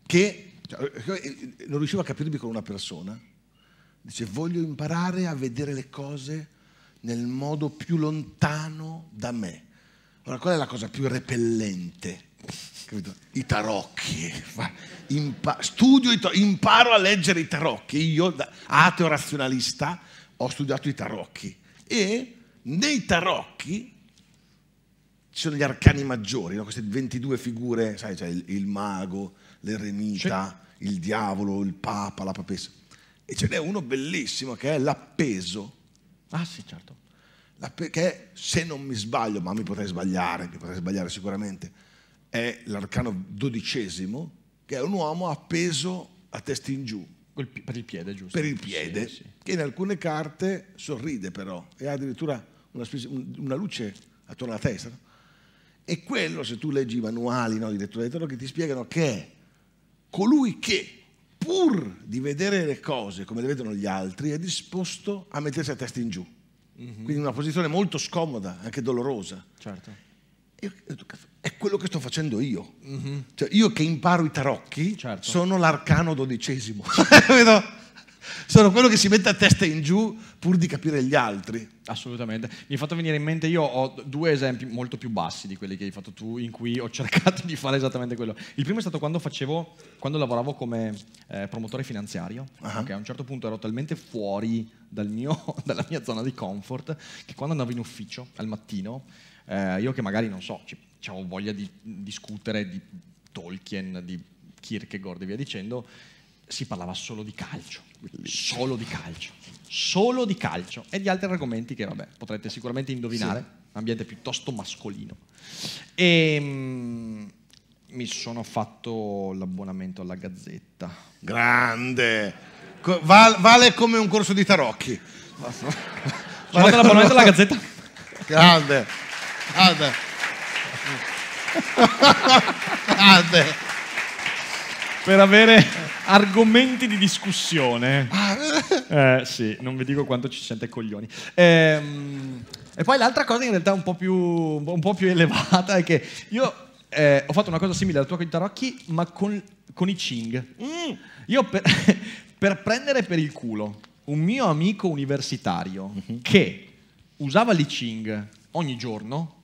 che cioè, eh, eh, non riuscivo a capirmi con una persona. Dice, voglio imparare a vedere le cose nel modo più lontano da me. Allora, qual è la cosa più repellente? I tarocchi. Impa- studio, i to- imparo a leggere i tarocchi. Io, ateo razionalista, ho studiato i tarocchi. E nei tarocchi ci sono gli arcani maggiori, no? queste 22 figure, sai, cioè il, il, mago, l'eremita, c'è. il diavolo, il papa, la papessa. E ce n'è uno bellissimo che è l'appeso. Ah sì, certo. L'appe- che è, se non mi sbaglio, ma mi potrei sbagliare, mi potrei sbagliare sicuramente, è l'arcano dodicesimo, che è un uomo appeso a testa in giù. Per il piede, giusto? Per il piede, sì, sì. che in alcune carte sorride però, e ha addirittura una, specie, una luce attorno alla testa. No? E quello, se tu leggi i manuali no, di lettura del che ti spiegano che colui che pur di vedere le cose come le vedono gli altri, è disposto a mettersi a testa in giù. Mm-hmm. Quindi una posizione molto scomoda, anche dolorosa. Certo. E, è quello che sto facendo io. Mm-hmm. Cioè, io che imparo i tarocchi, certo. sono l'arcano dodicesimo. sono quello che si mette a testa in giù pur di capire gli altri. Assolutamente. Mi è fatto venire in mente, io ho due esempi molto più bassi di quelli che hai fatto tu, in cui ho cercato di fare esattamente quello. Il primo è stato quando, facevo, quando lavoravo come eh, promotore finanziario, uh-huh. che a un certo punto ero talmente fuori dal mio, dalla mia zona di comfort che quando andavo in ufficio al mattino, eh, io che magari, non so, avevo voglia di discutere di Tolkien, di Kierkegaard e via dicendo, si parlava solo di calcio solo di calcio, solo di calcio e di altri argomenti che vabbè, potrete sicuramente indovinare, sì. un ambiente piuttosto mascolino. E, mm, mi sono fatto l'abbonamento alla Gazzetta. Grande! Co- val- vale come un corso di tarocchi. Vale sono vale fatto l'abbonamento alla Gazzetta. Grande! Grande! Per avere argomenti di discussione. Ah. Eh, sì, non vi dico quanto ci sente coglioni. Ehm, e poi l'altra cosa in realtà un po' più, un po più elevata è che io eh, ho fatto una cosa simile alla tua con i tarocchi, ma con, con i Ching. Mm. Io per, per, prendere per il culo un mio amico universitario mm-hmm. che usava l'I Ching ogni giorno,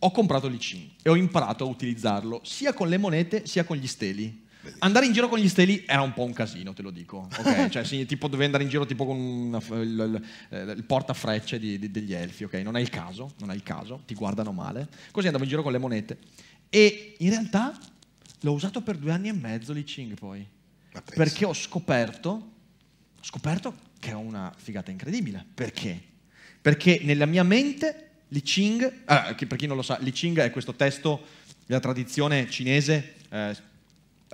ho comprato l'I Ching e ho imparato a utilizzarlo sia con le monete sia con gli steli. Andare in giro con gli steli era un po' un casino, te lo dico. Okay? cioè, sì, tipo dovevi andare in giro tipo con una, il, il, eh, il, portafrecce di, di, degli elfi, ok? Non è il caso, non è il caso, ti guardano male. Così andavo in giro con le monete. E in realtà l'ho usato per due anni e mezzo Li Ching poi. Perché ho scoperto, ho scoperto che è una figata incredibile. Perché? Perché nella mia mente Li Ching, eh, per chi non lo sa, Li Ching è questo testo della tradizione cinese. Eh,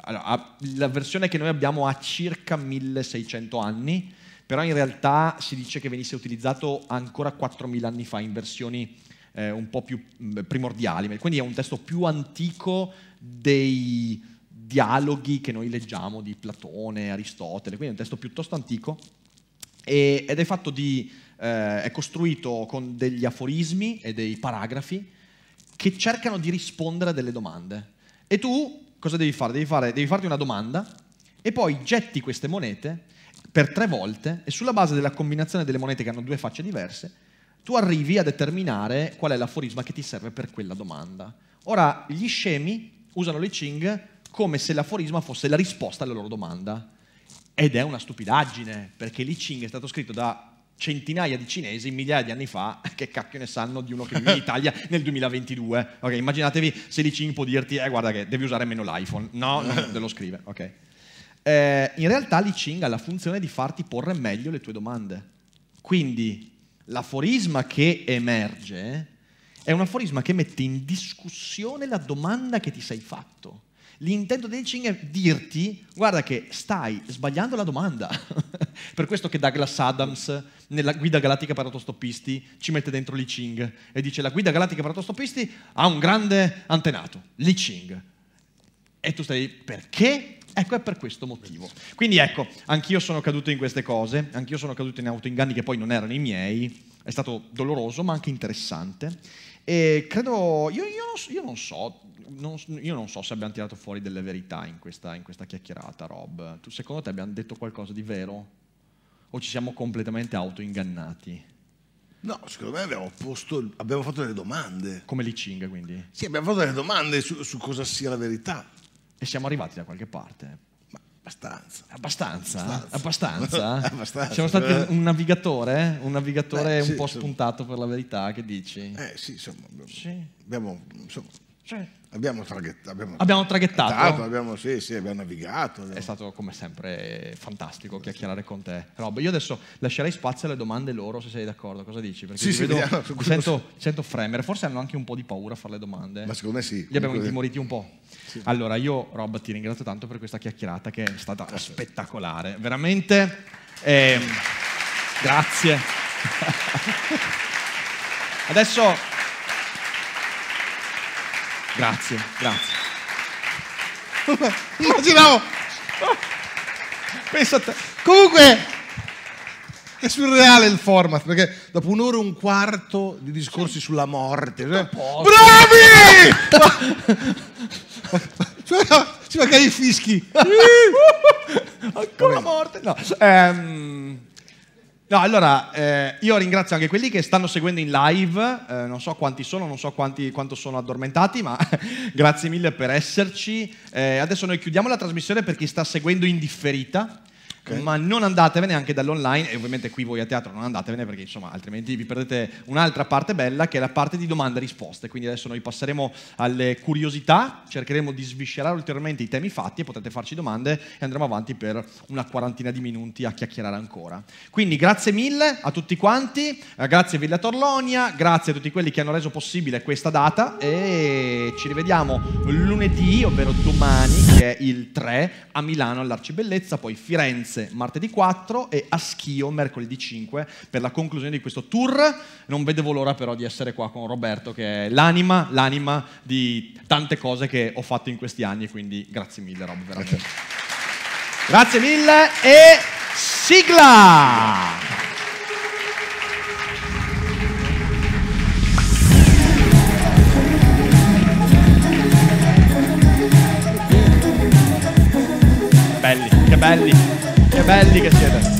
allora, la versione che noi abbiamo ha circa 1600 anni, però in realtà si dice che venisse utilizzato ancora 4000 anni fa in versioni eh, un po' più mm, primordiali, quindi è un testo più antico dei dialoghi che noi leggiamo di Platone, Aristotele, quindi è un testo piuttosto antico e, ed è fatto di eh, è costruito con degli aforismi e dei paragrafi che cercano di rispondere a delle domande. E tu cosa devi fare? Devi, fare? devi farti una domanda e poi getti queste monete per tre volte e sulla base della combinazione delle monete che hanno due facce diverse, tu arrivi a determinare qual è l'aforisma che ti serve per quella domanda. Ora, gli scemi usano le Ching come se l'aforisma fosse la risposta alla loro domanda. Ed è una stupidaggine, perché l'I Ching è stato scritto da centinaia di cinesi migliaia di anni fa, che cacchio ne sanno di uno che vive in Italia nel 2022? Ok, immaginatevi se lì Cin può dirti, eh guarda che devi usare meno l'iPhone, no, te lo scrive, ok. Eh, in realtà Li Ching ha la funzione di farti porre meglio le tue domande. Quindi l'aforisma che emerge è un aforisma che mette in discussione la domanda che ti sei fatto. L'intento del Ching è dirti, guarda che stai sbagliando la domanda. per questo che Douglas Adams, nella guida galattica per autostoppisti, ci mette dentro Li Ching e dice la guida galattica per autostoppisti ha un grande antenato, Li Ching. E tu stai, perché? Ecco, è per questo motivo. Quindi ecco, anch'io sono caduto in queste cose, anch'io sono caduto in autoinganni che poi non erano i miei, è stato doloroso ma anche interessante. E credo, io, io, non, so, io, non so, non, io, non, so, se abbiamo tirato fuori delle verità in questa, in questa chiacchierata, Rob. Tu, secondo te abbiamo detto qualcosa di vero? O ci siamo completamente autoingannati? No, secondo me abbiamo, posto, abbiamo fatto delle domande. Come l'Icing, quindi? Sì, abbiamo fatto delle domande su, su cosa sia la verità. E siamo arrivati da qualche parte. Abbastanza. Abbastanza? Abbastanza? Abbastanza. Siamo stati un navigatore, un navigatore eh, un sì, po' spuntato per la verità, che dici? Eh sì, insomma, sì. abbiamo... Insomma, sì. Abbiamo, traghet- abbiamo, abbiamo traghettato. Tato, abbiamo, sì, sì, abbiamo navigato. Abbiamo... È stato come sempre fantastico chiacchierare con te, Rob. Io adesso lascerei spazio alle domande loro, se sei d'accordo. Cosa dici? Perché sì, sì, vedo, vediamo, sento, sento, fremere. Forse hanno anche un po' di paura a fare le domande. Ma secondo me sì. Li abbiamo intimoriti un po'. Sì. Allora, io Rob ti ringrazio tanto per questa chiacchierata che è stata grazie. spettacolare, veramente. Eh, grazie. Adesso... Grazie, grazie. Immaginavo... Pensa a te. Comunque... È surreale il format perché dopo un'ora e un quarto di discorsi sulla morte. Cioè, bravi! cioè, ci manca i fischi. Ancora morte. No. Ehm, no allora, eh, io ringrazio anche quelli che stanno seguendo in live, eh, non so quanti sono, non so quanti, quanto sono addormentati, ma grazie mille per esserci. Eh, adesso noi chiudiamo la trasmissione per chi sta seguendo in differita, Okay. Ma non andatevene anche dall'online, e ovviamente qui voi a teatro non andatevene perché insomma altrimenti vi perdete un'altra parte bella che è la parte di domande e risposte. Quindi adesso noi passeremo alle curiosità, cercheremo di sviscerare ulteriormente i temi fatti e potrete farci domande e andremo avanti per una quarantina di minuti a chiacchierare ancora. Quindi grazie mille a tutti quanti, eh, grazie Villa Torlonia, grazie a tutti quelli che hanno reso possibile questa data e ci rivediamo lunedì, ovvero domani che è il 3 a Milano all'Arcibellezza, poi Firenze Firenze martedì 4 e a Schio mercoledì 5 per la conclusione di questo tour. Non vedevo l'ora però di essere qua con Roberto che è l'anima, l'anima di tante cose che ho fatto in questi anni, quindi grazie mille Rob, veramente. Grazie, grazie mille e sigla! belli, che belli. مقال لي كده